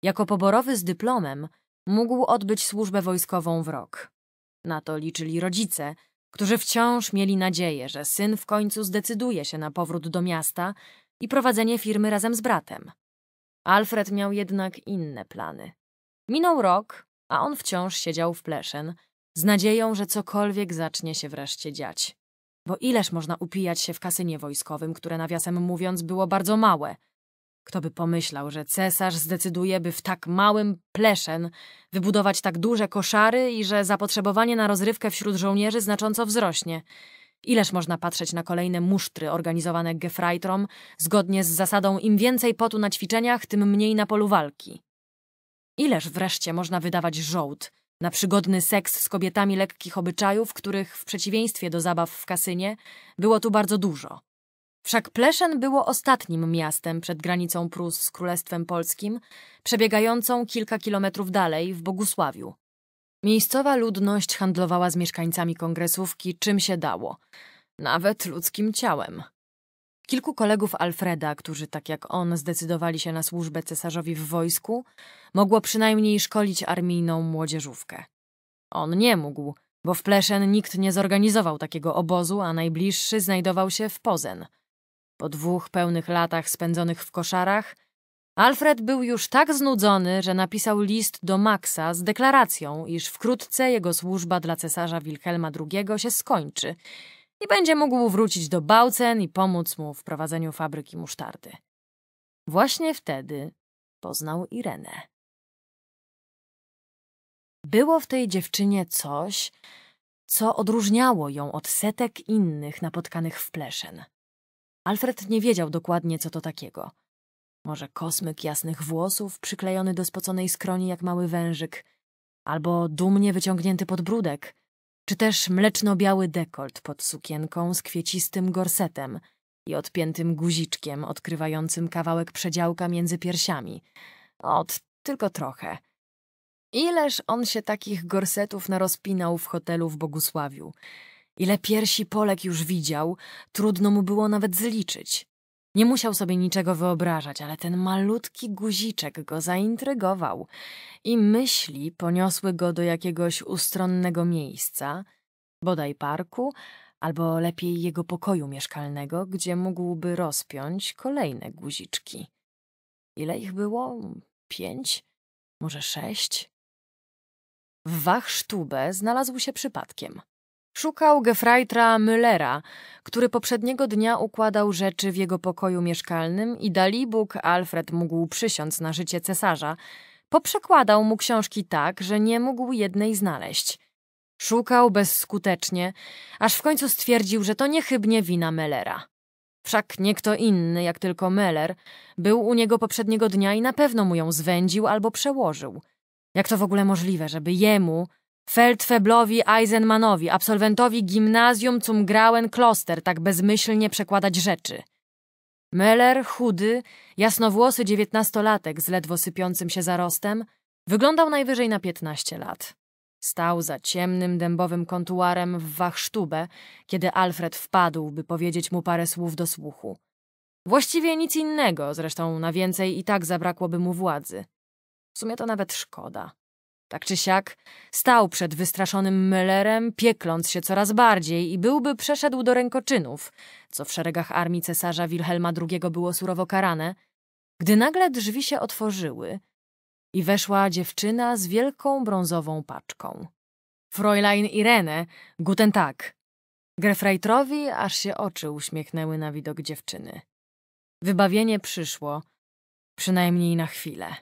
Jako poborowy z dyplomem mógł odbyć służbę wojskową w rok. Na to liczyli rodzice, którzy wciąż mieli nadzieję, że syn w końcu zdecyduje się na powrót do miasta i prowadzenie firmy razem z bratem. Alfred miał jednak inne plany. Minął rok, a on wciąż siedział w Pleszen, z nadzieją, że cokolwiek zacznie się wreszcie dziać. Bo ileż można upijać się w kasynie wojskowym, które nawiasem mówiąc było bardzo małe – kto by pomyślał, że cesarz zdecyduje, by w tak małym pleszen wybudować tak duże koszary i że zapotrzebowanie na rozrywkę wśród żołnierzy znacząco wzrośnie. Ileż można patrzeć na kolejne musztry organizowane Gefreitrom, zgodnie z zasadą im więcej potu na ćwiczeniach, tym mniej na polu walki. Ileż wreszcie można wydawać żołd na przygodny seks z kobietami lekkich obyczajów, których w przeciwieństwie do zabaw w kasynie było tu bardzo dużo. Wszak Pleszen było ostatnim miastem przed granicą Prus z Królestwem Polskim, przebiegającą kilka kilometrów dalej, w Bogusławiu. Miejscowa ludność handlowała z mieszkańcami kongresówki czym się dało, nawet ludzkim ciałem. Kilku kolegów Alfreda, którzy tak jak on zdecydowali się na służbę cesarzowi w wojsku, mogło przynajmniej szkolić armijną młodzieżówkę. On nie mógł, bo w Pleszen nikt nie zorganizował takiego obozu, a najbliższy znajdował się w Pozen – po dwóch pełnych latach spędzonych w koszarach, Alfred był już tak znudzony, że napisał list do Maxa z deklaracją, iż wkrótce jego służba dla cesarza Wilhelma II się skończy i będzie mógł wrócić do Bałcen i pomóc mu w prowadzeniu fabryki musztardy. Właśnie wtedy poznał Irenę. Było w tej dziewczynie coś, co odróżniało ją od setek innych napotkanych w Pleszen. Alfred nie wiedział dokładnie, co to takiego. Może kosmyk jasnych włosów, przyklejony do spoconej skroni jak mały wężyk, albo dumnie wyciągnięty podbródek, czy też mleczno-biały dekolt pod sukienką z kwiecistym gorsetem i odpiętym guziczkiem odkrywającym kawałek przedziałka między piersiami. Ot, tylko trochę. Ileż on się takich gorsetów narozpinał w hotelu w Bogusławiu. Ile piersi Polek już widział, trudno mu było nawet zliczyć. Nie musiał sobie niczego wyobrażać, ale ten malutki guziczek go zaintrygował i myśli poniosły go do jakiegoś ustronnego miejsca, bodaj parku, albo lepiej jego pokoju mieszkalnego, gdzie mógłby rozpiąć kolejne guziczki. Ile ich było? Pięć? Może sześć? W Wachsztubę znalazł się przypadkiem. Szukał Gefreitra Müllera, który poprzedniego dnia układał rzeczy w jego pokoju mieszkalnym i dalibóg Alfred mógł przysiąc na życie cesarza. Poprzekładał mu książki tak, że nie mógł jednej znaleźć. Szukał bezskutecznie, aż w końcu stwierdził, że to niechybnie wina Mellera. Wszak nie kto inny, jak tylko Meller, był u niego poprzedniego dnia i na pewno mu ją zwędził albo przełożył. Jak to w ogóle możliwe, żeby jemu, Feldfeblowi Eisenmanowi, absolwentowi gimnazjum zum Grauen Kloster, tak bezmyślnie przekładać rzeczy. Meller, chudy, jasnowłosy dziewiętnastolatek z ledwo sypiącym się zarostem, wyglądał najwyżej na piętnaście lat. Stał za ciemnym, dębowym kontuarem w wachsztubę, kiedy Alfred wpadł, by powiedzieć mu parę słów do słuchu. Właściwie nic innego, zresztą na więcej i tak zabrakłoby mu władzy. W sumie to nawet szkoda. Tak czy siak, stał przed wystraszonym Müllerem, piekląc się coraz bardziej i byłby przeszedł do rękoczynów, co w szeregach armii cesarza Wilhelma II było surowo karane, gdy nagle drzwi się otworzyły i weszła dziewczyna z wielką brązową paczką. Fräulein Irene, guten Tag. Grefreitrowi aż się oczy uśmiechnęły na widok dziewczyny. Wybawienie przyszło, przynajmniej na chwilę.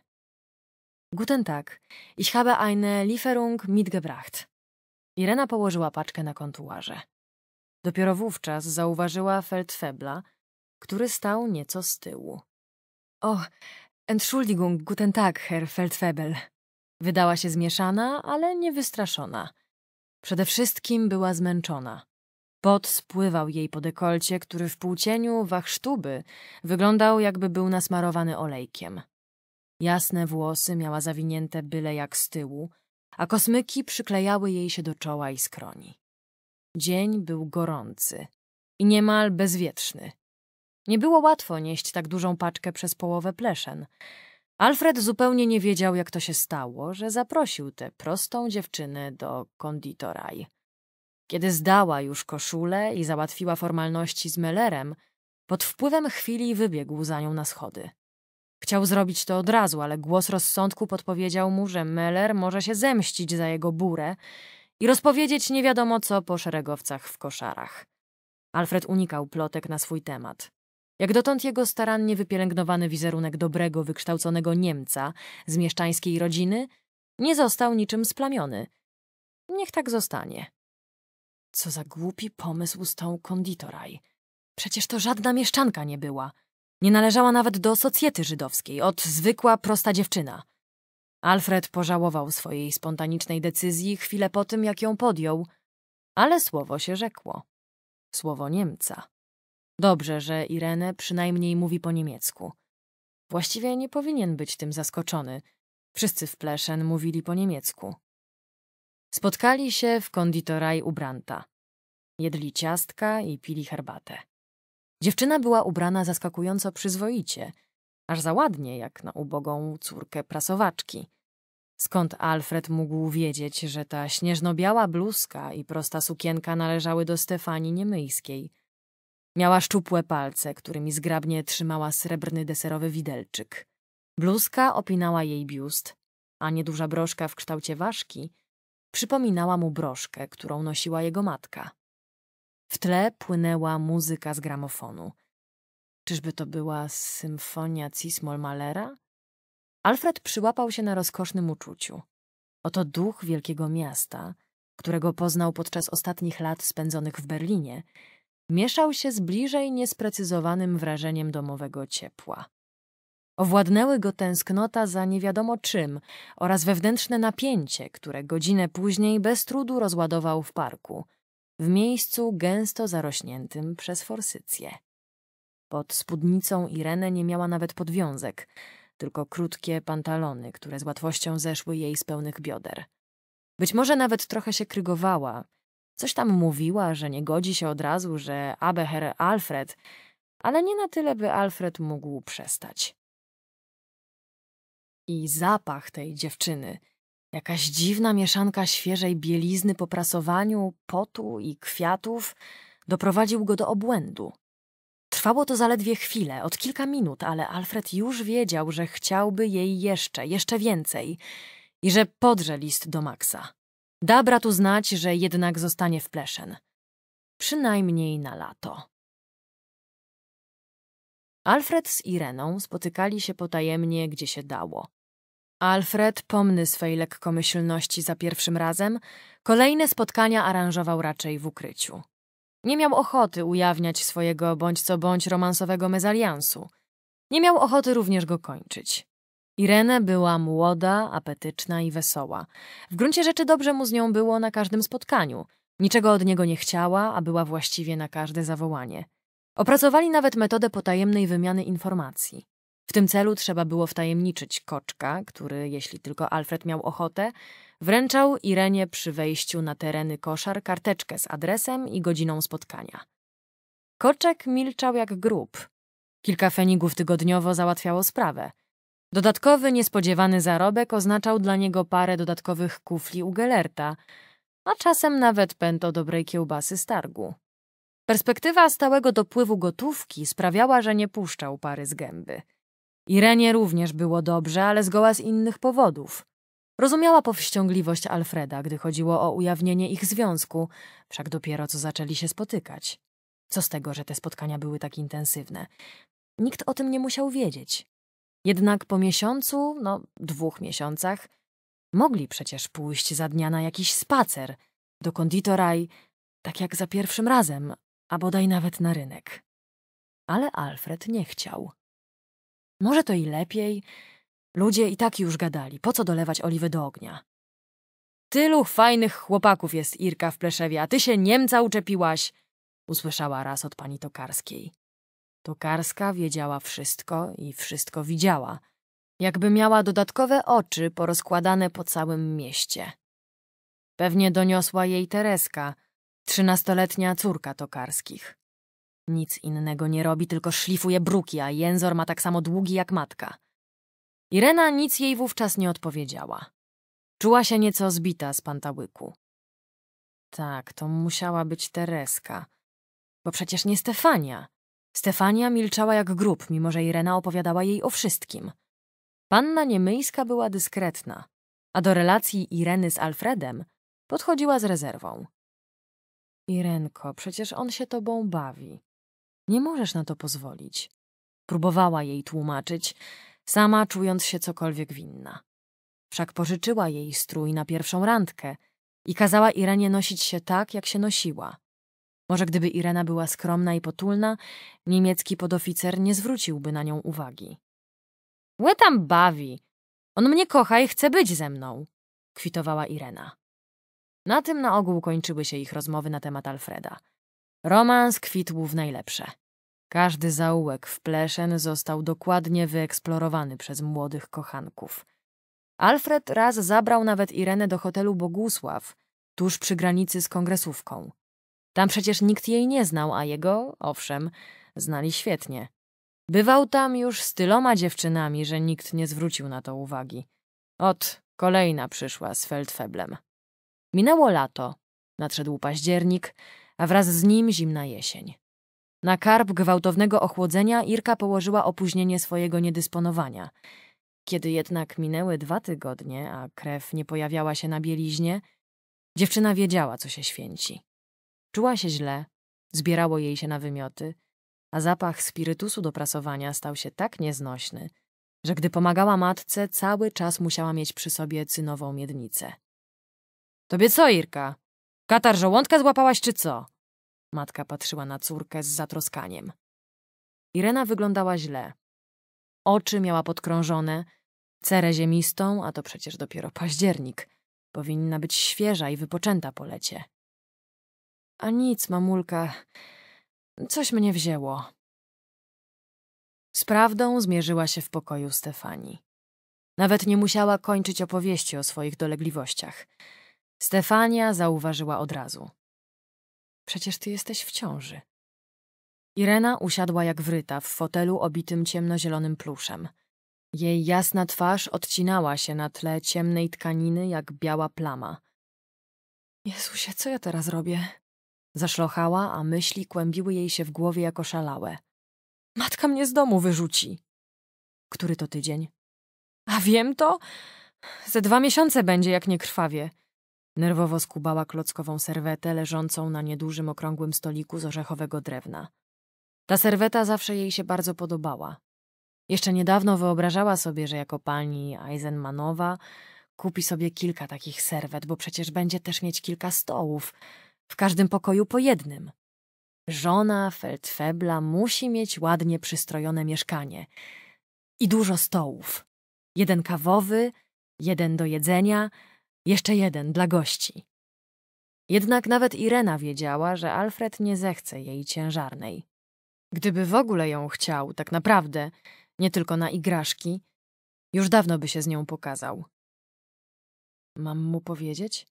Guten Tag, ich habe eine Lieferung mitgebracht. Irena położyła paczkę na kontuarze. Dopiero wówczas zauważyła Feldfebla, który stał nieco z tyłu. O, Entschuldigung, guten Tag, Herr Feldfebel. Wydała się zmieszana, ale nie wystraszona. Przede wszystkim była zmęczona. Pot spływał jej po dekolcie, który w półcieniu wachsztuby wyglądał jakby był nasmarowany olejkiem. Jasne włosy miała zawinięte byle jak z tyłu, a kosmyki przyklejały jej się do czoła i skroni. Dzień był gorący i niemal bezwietrzny. Nie było łatwo nieść tak dużą paczkę przez połowę pleszen. Alfred zupełnie nie wiedział, jak to się stało, że zaprosił tę prostą dziewczynę do konditoraj. Kiedy zdała już koszulę i załatwiła formalności z Mellerem, pod wpływem chwili wybiegł za nią na schody. Chciał zrobić to od razu, ale głos rozsądku podpowiedział mu, że Meller może się zemścić za jego burę i rozpowiedzieć nie wiadomo co po szeregowcach w koszarach. Alfred unikał plotek na swój temat. Jak dotąd jego starannie wypielęgnowany wizerunek dobrego, wykształconego Niemca z mieszczańskiej rodziny nie został niczym splamiony. Niech tak zostanie. Co za głupi pomysł z tą konditoraj. Przecież to żadna mieszczanka nie była. Nie należała nawet do socjety żydowskiej, od zwykła, prosta dziewczyna. Alfred pożałował swojej spontanicznej decyzji chwilę po tym, jak ją podjął, ale słowo się rzekło. Słowo Niemca. Dobrze, że Irene przynajmniej mówi po niemiecku. Właściwie nie powinien być tym zaskoczony. Wszyscy w Pleszen mówili po niemiecku. Spotkali się w konditoraj Ubranta. Jedli ciastka i pili herbatę. Dziewczyna była ubrana zaskakująco przyzwoicie, aż za ładnie jak na ubogą córkę prasowaczki. Skąd Alfred mógł wiedzieć, że ta śnieżno-biała bluzka i prosta sukienka należały do Stefanii Niemyjskiej? Miała szczupłe palce, którymi zgrabnie trzymała srebrny deserowy widelczyk. Bluzka opinała jej biust, a nieduża broszka w kształcie ważki przypominała mu broszkę, którą nosiła jego matka. W tle płynęła muzyka z gramofonu. Czyżby to była symfonia Cismol Malera? Alfred przyłapał się na rozkosznym uczuciu. Oto duch wielkiego miasta, którego poznał podczas ostatnich lat spędzonych w Berlinie, mieszał się z bliżej niesprecyzowanym wrażeniem domowego ciepła. Owładnęły go tęsknota za nie wiadomo czym oraz wewnętrzne napięcie, które godzinę później bez trudu rozładował w parku – w miejscu gęsto zarośniętym przez forsycję. Pod spódnicą Irene nie miała nawet podwiązek, tylko krótkie pantalony, które z łatwością zeszły jej z pełnych bioder. Być może nawet trochę się krygowała. Coś tam mówiła, że nie godzi się od razu, że abe Alfred, ale nie na tyle, by Alfred mógł przestać. I zapach tej dziewczyny – Jakaś dziwna mieszanka świeżej bielizny po prasowaniu, potu i kwiatów doprowadził go do obłędu. Trwało to zaledwie chwilę, od kilka minut, ale Alfred już wiedział, że chciałby jej jeszcze, jeszcze więcej i że podrze list do Maxa. Da bratu znać, że jednak zostanie w Pleszen. Przynajmniej na lato. Alfred z Ireną spotykali się potajemnie, gdzie się dało. Alfred, pomny swej lekkomyślności za pierwszym razem, kolejne spotkania aranżował raczej w ukryciu. Nie miał ochoty ujawniać swojego bądź co bądź romansowego mezaliansu. Nie miał ochoty również go kończyć. Irene była młoda, apetyczna i wesoła. W gruncie rzeczy dobrze mu z nią było na każdym spotkaniu. Niczego od niego nie chciała, a była właściwie na każde zawołanie. Opracowali nawet metodę potajemnej wymiany informacji. W tym celu trzeba było wtajemniczyć koczka, który, jeśli tylko Alfred miał ochotę, wręczał Irenie przy wejściu na tereny koszar karteczkę z adresem i godziną spotkania. Koczek milczał jak grób. Kilka fenigów tygodniowo załatwiało sprawę. Dodatkowy, niespodziewany zarobek oznaczał dla niego parę dodatkowych kufli u Gelerta, a czasem nawet pęto dobrej kiełbasy z targu. Perspektywa stałego dopływu gotówki sprawiała, że nie puszczał pary z gęby – Irenie również było dobrze, ale zgoła z innych powodów. Rozumiała powściągliwość Alfreda, gdy chodziło o ujawnienie ich związku, wszak dopiero co zaczęli się spotykać. Co z tego, że te spotkania były tak intensywne? Nikt o tym nie musiał wiedzieć. Jednak po miesiącu, no dwóch miesiącach, mogli przecież pójść za dnia na jakiś spacer, do konditoraj, tak jak za pierwszym razem, a bodaj nawet na rynek. Ale Alfred nie chciał. Może to i lepiej. Ludzie i tak już gadali, po co dolewać oliwy do ognia? Tylu fajnych chłopaków jest Irka w Pleszewie, a ty się Niemca uczepiłaś, usłyszała raz od pani Tokarskiej. Tokarska wiedziała wszystko i wszystko widziała, jakby miała dodatkowe oczy porozkładane po całym mieście. Pewnie doniosła jej Tereska, trzynastoletnia córka Tokarskich. Nic innego nie robi, tylko szlifuje bruki, a Jęzor ma tak samo długi jak matka. Irena nic jej wówczas nie odpowiedziała. Czuła się nieco zbita z pantałyku. Tak, to musiała być Tereska. Bo przecież nie Stefania. Stefania milczała jak grób, mimo że Irena opowiadała jej o wszystkim. Panna Niemyjska była dyskretna, a do relacji Ireny z Alfredem podchodziła z rezerwą. Irenko, przecież on się tobą bawi. Nie możesz na to pozwolić. Próbowała jej tłumaczyć, sama czując się cokolwiek winna. Wszak pożyczyła jej strój na pierwszą randkę i kazała Irenie nosić się tak, jak się nosiła. Może gdyby Irena była skromna i potulna, niemiecki podoficer nie zwróciłby na nią uwagi. Łe tam bawi. On mnie kocha i chce być ze mną, kwitowała Irena. Na tym na ogół kończyły się ich rozmowy na temat Alfreda. Romans kwitł w najlepsze. Każdy zaułek w Pleszen został dokładnie wyeksplorowany przez młodych kochanków. Alfred raz zabrał nawet Irenę do hotelu Bogusław, tuż przy granicy z kongresówką. Tam przecież nikt jej nie znał, a jego, owszem, znali świetnie. Bywał tam już z tyloma dziewczynami, że nikt nie zwrócił na to uwagi. Ot, kolejna przyszła z Feldfeblem. Minęło lato, nadszedł październik, a wraz z nim zimna jesień. Na karb gwałtownego ochłodzenia Irka położyła opóźnienie swojego niedysponowania. Kiedy jednak minęły dwa tygodnie, a krew nie pojawiała się na bieliźnie, dziewczyna wiedziała, co się święci. Czuła się źle, zbierało jej się na wymioty, a zapach spirytusu do prasowania stał się tak nieznośny, że gdy pomagała matce, cały czas musiała mieć przy sobie cynową miednicę. Tobie co, Irka? Katar żołądka złapałaś czy co? Matka patrzyła na córkę z zatroskaniem. Irena wyglądała źle. Oczy miała podkrążone, cerę ziemistą, a to przecież dopiero październik. Powinna być świeża i wypoczęta po lecie. A nic, mamulka, coś mnie wzięło. Z prawdą zmierzyła się w pokoju Stefani. Nawet nie musiała kończyć opowieści o swoich dolegliwościach – Stefania zauważyła od razu. Przecież ty jesteś w ciąży. Irena usiadła jak wryta w fotelu obitym ciemnozielonym pluszem. Jej jasna twarz odcinała się na tle ciemnej tkaniny jak biała plama. Jezusie, co ja teraz robię? Zaszlochała, a myśli kłębiły jej się w głowie jako szalałe. Matka mnie z domu wyrzuci. Który to tydzień? A wiem to? Ze dwa miesiące będzie, jak nie krwawie. Nerwowo skubała klockową serwetę leżącą na niedużym okrągłym stoliku z orzechowego drewna. Ta serweta zawsze jej się bardzo podobała. Jeszcze niedawno wyobrażała sobie, że jako pani Eisenmanowa kupi sobie kilka takich serwet, bo przecież będzie też mieć kilka stołów, w każdym pokoju po jednym. Żona Feldfebla musi mieć ładnie przystrojone mieszkanie i dużo stołów. Jeden kawowy, jeden do jedzenia – jeszcze jeden dla gości. Jednak nawet Irena wiedziała, że Alfred nie zechce jej ciężarnej. Gdyby w ogóle ją chciał, tak naprawdę, nie tylko na igraszki, już dawno by się z nią pokazał. Mam mu powiedzieć?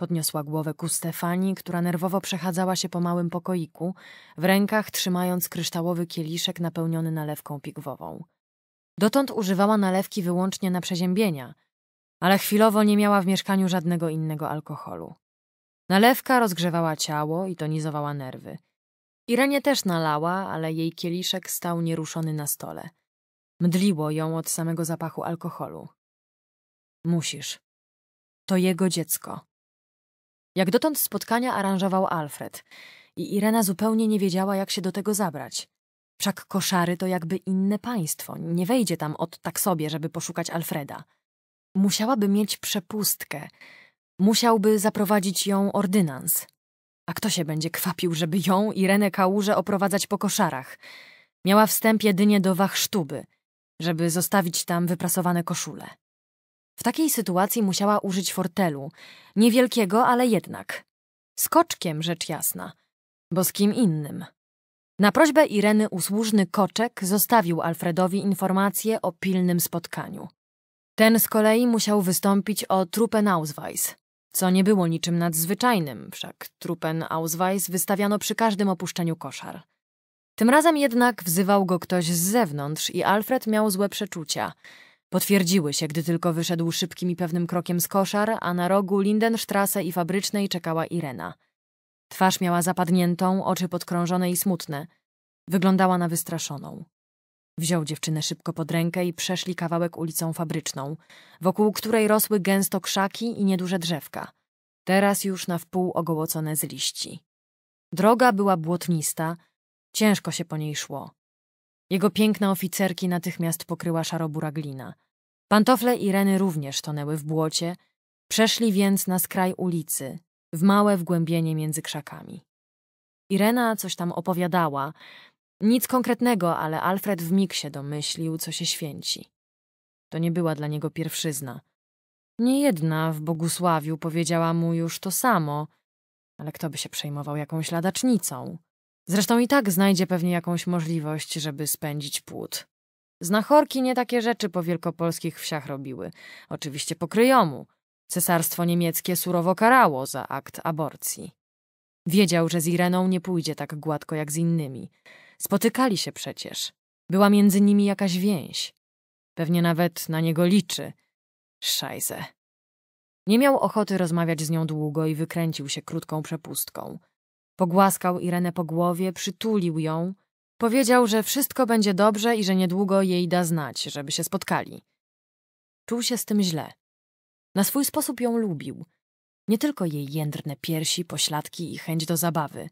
Podniosła głowę ku Stefani, która nerwowo przechadzała się po małym pokoiku, w rękach trzymając kryształowy kieliszek napełniony nalewką pigwową. Dotąd używała nalewki wyłącznie na przeziębienia – ale chwilowo nie miała w mieszkaniu żadnego innego alkoholu. Nalewka rozgrzewała ciało i tonizowała nerwy. Irenie też nalała, ale jej kieliszek stał nieruszony na stole. Mdliło ją od samego zapachu alkoholu. Musisz. To jego dziecko. Jak dotąd spotkania aranżował Alfred i Irena zupełnie nie wiedziała, jak się do tego zabrać. Wszak koszary to jakby inne państwo, nie wejdzie tam od tak sobie, żeby poszukać Alfreda musiałaby mieć przepustkę. Musiałby zaprowadzić ją ordynans. A kto się będzie kwapił, żeby ją, Irenę Kałużę, oprowadzać po koszarach? Miała wstęp jedynie do wachsztuby, żeby zostawić tam wyprasowane koszule. W takiej sytuacji musiała użyć fortelu, niewielkiego, ale jednak. Skoczkiem, rzecz jasna, bo z kim innym. Na prośbę Ireny usłużny koczek zostawił Alfredowi informację o pilnym spotkaniu. Ten z kolei musiał wystąpić o Ausweis, co nie było niczym nadzwyczajnym, wszak Ausweis wystawiano przy każdym opuszczeniu koszar. Tym razem jednak wzywał go ktoś z zewnątrz i Alfred miał złe przeczucia. Potwierdziły się, gdy tylko wyszedł szybkim i pewnym krokiem z koszar, a na rogu Lindenstrasse i fabrycznej czekała Irena. Twarz miała zapadniętą, oczy podkrążone i smutne. Wyglądała na wystraszoną. Wziął dziewczynę szybko pod rękę i przeszli kawałek ulicą fabryczną, wokół której rosły gęsto krzaki i nieduże drzewka, teraz już na wpół ogołocone z liści. Droga była błotnista, ciężko się po niej szło. Jego piękna oficerki natychmiast pokryła szarobura glina. Pantofle Ireny również tonęły w błocie, przeszli więc na skraj ulicy, w małe wgłębienie między krzakami. Irena coś tam opowiadała, nic konkretnego, ale Alfred w mig się domyślił, co się święci. To nie była dla niego pierwszyzna. Niejedna w Bogusławiu powiedziała mu już to samo, ale kto by się przejmował jakąś ladacznicą? Zresztą i tak znajdzie pewnie jakąś możliwość, żeby spędzić płód. Znachorki nie takie rzeczy po wielkopolskich wsiach robiły. Oczywiście po kryjomu. Cesarstwo niemieckie surowo karało za akt aborcji. Wiedział, że z Ireną nie pójdzie tak gładko jak z innymi. Spotykali się przecież. Była między nimi jakaś więź. Pewnie nawet na niego liczy. Szajze. Nie miał ochoty rozmawiać z nią długo i wykręcił się krótką przepustką. Pogłaskał Irenę po głowie, przytulił ją. Powiedział, że wszystko będzie dobrze i że niedługo jej da znać, żeby się spotkali. Czuł się z tym źle. Na swój sposób ją lubił. Nie tylko jej jędrne piersi, pośladki i chęć do zabawy.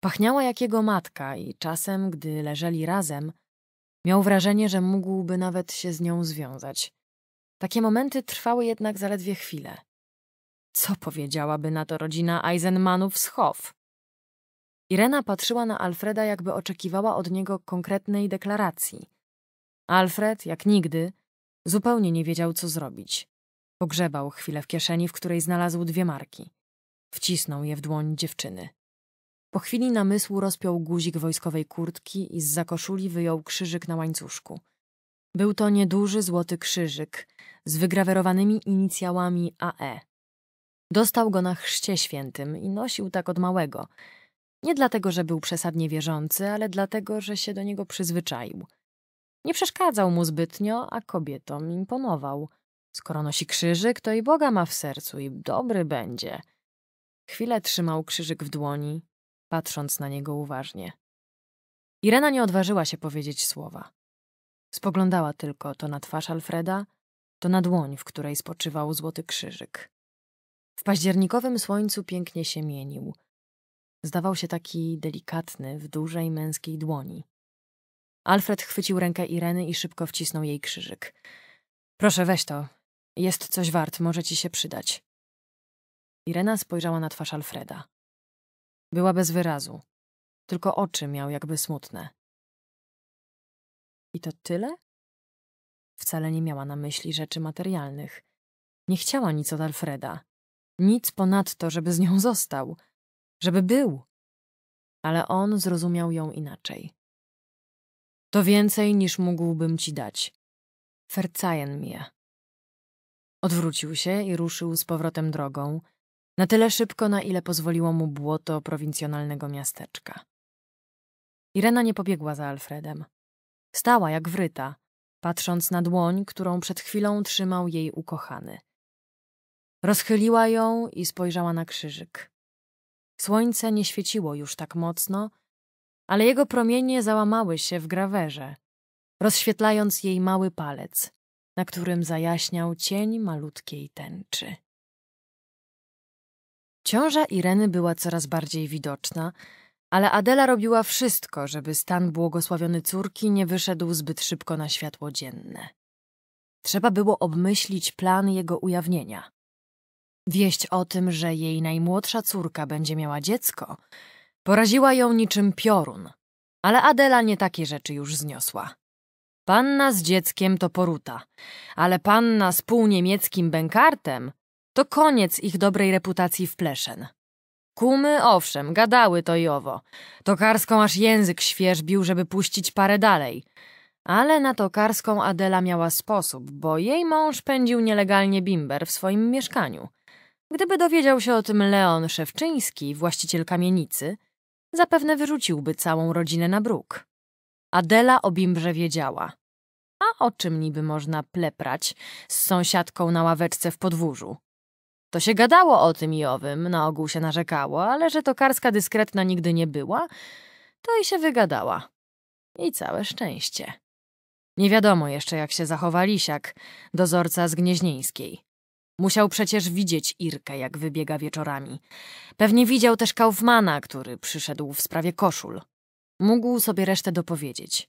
Pachniała jak jego matka i czasem, gdy leżeli razem, miał wrażenie, że mógłby nawet się z nią związać. Takie momenty trwały jednak zaledwie chwilę. Co powiedziałaby na to rodzina Eisenmanów z Hof? Irena patrzyła na Alfreda, jakby oczekiwała od niego konkretnej deklaracji. Alfred, jak nigdy, zupełnie nie wiedział, co zrobić. Pogrzebał chwilę w kieszeni, w której znalazł dwie marki. Wcisnął je w dłoń dziewczyny. Po chwili namysłu rozpiął guzik wojskowej kurtki i z zakoszuli wyjął krzyżyk na łańcuszku. Był to nieduży złoty krzyżyk z wygrawerowanymi inicjałami AE. Dostał go na chrzcie świętym i nosił tak od małego. Nie dlatego, że był przesadnie wierzący, ale dlatego, że się do niego przyzwyczaił. Nie przeszkadzał mu zbytnio, a kobietom imponował. Skoro nosi krzyżyk, to i Boga ma w sercu i dobry będzie. Chwilę trzymał krzyżyk w dłoni, patrząc na niego uważnie. Irena nie odważyła się powiedzieć słowa. Spoglądała tylko to na twarz Alfreda, to na dłoń, w której spoczywał złoty krzyżyk. W październikowym słońcu pięknie się mienił. Zdawał się taki delikatny w dużej męskiej dłoni. Alfred chwycił rękę Ireny i szybko wcisnął jej krzyżyk. Proszę, weź to. Jest coś wart, może ci się przydać. Irena spojrzała na twarz Alfreda. Była bez wyrazu. Tylko oczy miał jakby smutne. I to tyle? Wcale nie miała na myśli rzeczy materialnych. Nie chciała nic od Alfreda. Nic ponadto, żeby z nią został. Żeby był. Ale on zrozumiał ją inaczej. To więcej niż mógłbym ci dać. Verzeihn mnie. Odwrócił się i ruszył z powrotem drogą, na tyle szybko, na ile pozwoliło mu błoto prowincjonalnego miasteczka. Irena nie pobiegła za Alfredem. Stała jak wryta, patrząc na dłoń, którą przed chwilą trzymał jej ukochany. Rozchyliła ją i spojrzała na krzyżyk. Słońce nie świeciło już tak mocno, ale jego promienie załamały się w grawerze, rozświetlając jej mały palec, na którym zajaśniał cień malutkiej tęczy. Ciąża Ireny była coraz bardziej widoczna, ale Adela robiła wszystko, żeby stan błogosławiony córki nie wyszedł zbyt szybko na światło dzienne. Trzeba było obmyślić plan jego ujawnienia. Wieść o tym, że jej najmłodsza córka będzie miała dziecko, poraziła ją niczym piorun, ale Adela nie takie rzeczy już zniosła. Panna z dzieckiem to poruta, ale panna z półniemieckim bękartem to koniec ich dobrej reputacji w Pleszen. Kumy, owszem, gadały to i owo. Tokarską aż język świeżbił, żeby puścić parę dalej. Ale na tokarską Adela miała sposób, bo jej mąż pędził nielegalnie bimber w swoim mieszkaniu. Gdyby dowiedział się o tym Leon Szewczyński, właściciel kamienicy, zapewne wyrzuciłby całą rodzinę na bruk. Adela o bimbrze wiedziała. A o czym niby można pleprać z sąsiadką na ławeczce w podwórzu? To się gadało o tym i owym, na ogół się narzekało, ale że tokarska dyskretna nigdy nie była, to i się wygadała. I całe szczęście. Nie wiadomo jeszcze, jak się zachowa Lisiak, dozorca z Gnieźnieńskiej. Musiał przecież widzieć Irkę, jak wybiega wieczorami. Pewnie widział też Kaufmana, który przyszedł w sprawie koszul. Mógł sobie resztę dopowiedzieć.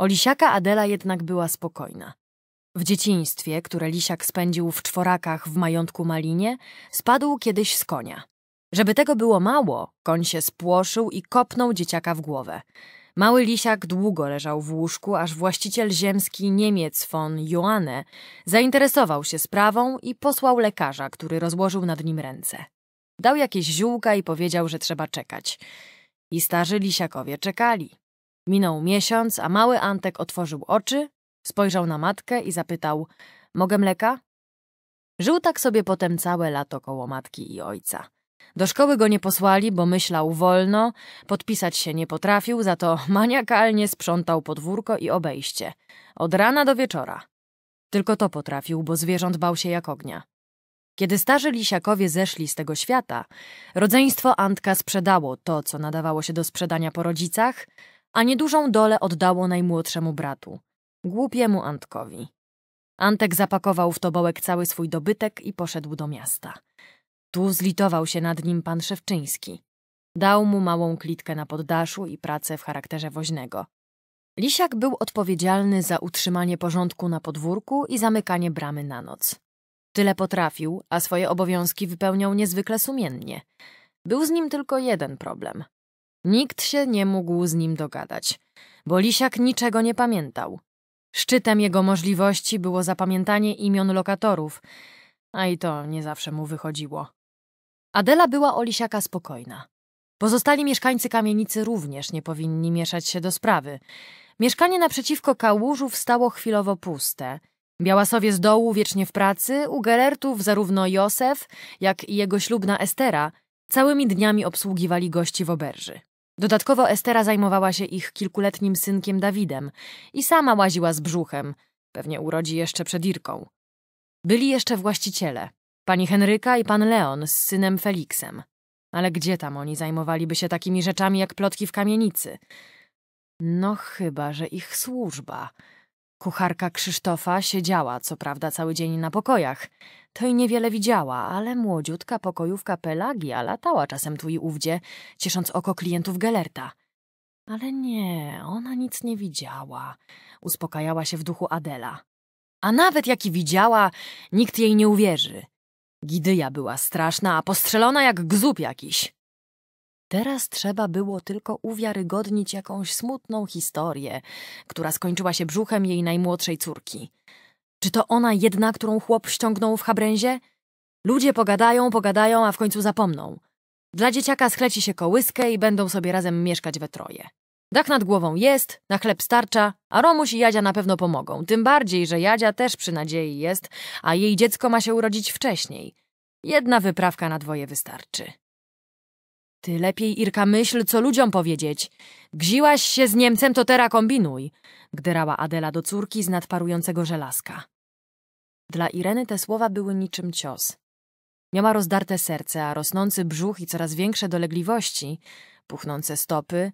O Lisiaka Adela jednak była spokojna. W dzieciństwie, które Lisiak spędził w czworakach w majątku Malinie, spadł kiedyś z konia. Żeby tego było mało, koń się spłoszył i kopnął dzieciaka w głowę. Mały lisiak długo leżał w łóżku, aż właściciel ziemski Niemiec von Joanne zainteresował się sprawą i posłał lekarza, który rozłożył nad nim ręce. Dał jakieś ziółka i powiedział, że trzeba czekać. I starzy lisiakowie czekali. Minął miesiąc, a mały Antek otworzył oczy Spojrzał na matkę i zapytał: Mogę mleka? Żył tak sobie potem całe lato koło matki i ojca. Do szkoły go nie posłali, bo myślał wolno, podpisać się nie potrafił, za to maniakalnie sprzątał podwórko i obejście. Od rana do wieczora. Tylko to potrafił, bo zwierząt bał się jak ognia. Kiedy starzy lisiakowie zeszli z tego świata, rodzeństwo Antka sprzedało to, co nadawało się do sprzedania po rodzicach, a niedużą dolę oddało najmłodszemu bratu. Głupiemu Antkowi. Antek zapakował w tobołek cały swój dobytek i poszedł do miasta. Tu zlitował się nad nim pan Szewczyński. Dał mu małą klitkę na poddaszu i pracę w charakterze woźnego. Lisiak był odpowiedzialny za utrzymanie porządku na podwórku i zamykanie bramy na noc. Tyle potrafił, a swoje obowiązki wypełniał niezwykle sumiennie. Był z nim tylko jeden problem. Nikt się nie mógł z nim dogadać, bo Lisiak niczego nie pamiętał. Szczytem jego możliwości było zapamiętanie imion lokatorów, a i to nie zawsze mu wychodziło. Adela była o Lisiaka spokojna. Pozostali mieszkańcy kamienicy również nie powinni mieszać się do sprawy. Mieszkanie naprzeciwko kałużów stało chwilowo puste. Białasowie z dołu wiecznie w pracy, u Gerertów zarówno Józef, jak i jego ślubna Estera całymi dniami obsługiwali gości w oberży. Dodatkowo Estera zajmowała się ich kilkuletnim synkiem Dawidem i sama łaziła z brzuchem, pewnie urodzi jeszcze przed Irką. Byli jeszcze właściciele, pani Henryka i pan Leon z synem Feliksem. Ale gdzie tam oni zajmowaliby się takimi rzeczami jak plotki w kamienicy? No chyba, że ich służba. Kucharka Krzysztofa siedziała co prawda cały dzień na pokojach. To i niewiele widziała, ale młodziutka pokojówka Pelagia latała czasem tu i ówdzie, ciesząc oko klientów Gelerta. Ale nie, ona nic nie widziała, uspokajała się w duchu Adela. A nawet jak i widziała, nikt jej nie uwierzy. Gidyja była straszna, a postrzelona jak gzup jakiś. Teraz trzeba było tylko uwiarygodnić jakąś smutną historię, która skończyła się brzuchem jej najmłodszej córki. Czy to ona jedna, którą chłop ściągnął w habręzie? Ludzie pogadają, pogadają, a w końcu zapomną. Dla dzieciaka schleci się kołyskę i będą sobie razem mieszkać we troje. Dach nad głową jest, na chleb starcza, a Romuś i Jadzia na pewno pomogą. Tym bardziej, że Jadzia też przy nadziei jest, a jej dziecko ma się urodzić wcześniej. Jedna wyprawka na dwoje wystarczy. Ty lepiej, Irka, myśl, co ludziom powiedzieć. Gziłaś się z Niemcem, to teraz kombinuj, gderała Adela do córki z nadparującego żelazka. Dla Ireny te słowa były niczym cios. Miała rozdarte serce, a rosnący brzuch i coraz większe dolegliwości, puchnące stopy,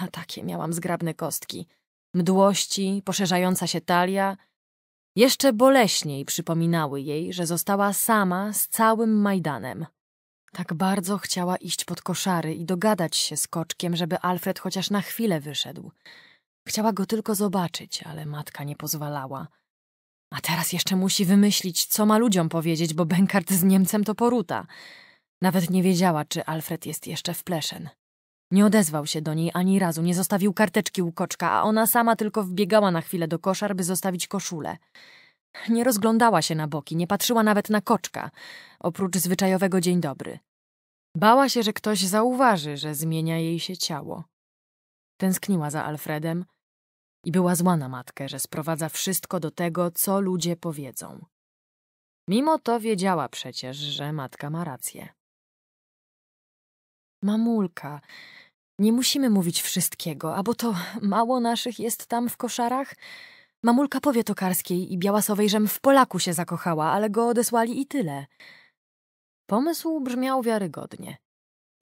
a takie miałam zgrabne kostki, mdłości, poszerzająca się talia, jeszcze boleśniej przypominały jej, że została sama z całym Majdanem. Tak bardzo chciała iść pod koszary i dogadać się z koczkiem, żeby Alfred chociaż na chwilę wyszedł. Chciała go tylko zobaczyć, ale matka nie pozwalała. A teraz jeszcze musi wymyślić, co ma ludziom powiedzieć, bo Benkart z Niemcem to poruta. Nawet nie wiedziała, czy Alfred jest jeszcze w pleszen. Nie odezwał się do niej ani razu, nie zostawił karteczki u koczka, a ona sama tylko wbiegała na chwilę do koszar, by zostawić koszulę. Nie rozglądała się na boki, nie patrzyła nawet na koczka, oprócz zwyczajowego dzień dobry. Bała się, że ktoś zauważy, że zmienia jej się ciało. Tęskniła za Alfredem i była zła na matkę, że sprowadza wszystko do tego, co ludzie powiedzą. Mimo to wiedziała przecież, że matka ma rację. Mamulka, nie musimy mówić wszystkiego, a bo to mało naszych jest tam w koszarach – Mamulka powie tokarskiej i białasowej, żem w Polaku się zakochała, ale go odesłali i tyle. Pomysł brzmiał wiarygodnie.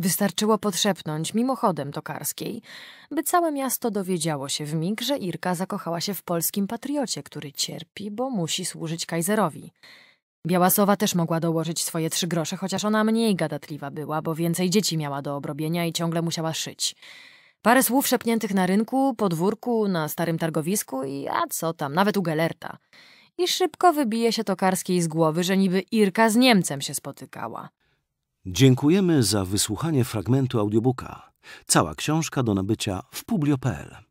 Wystarczyło podszepnąć mimochodem tokarskiej, by całe miasto dowiedziało się w mig, że Irka zakochała się w polskim patriocie, który cierpi, bo musi służyć kajzerowi. Białasowa też mogła dołożyć swoje trzy grosze, chociaż ona mniej gadatliwa była, bo więcej dzieci miała do obrobienia i ciągle musiała szyć. Parę słów szepniętych na rynku, podwórku, na starym targowisku i a co tam, nawet u Gelerta. I szybko wybije się Tokarskiej z głowy, że niby Irka z Niemcem się spotykała. Dziękujemy za wysłuchanie fragmentu audiobooka. Cała książka do nabycia w publio.pl.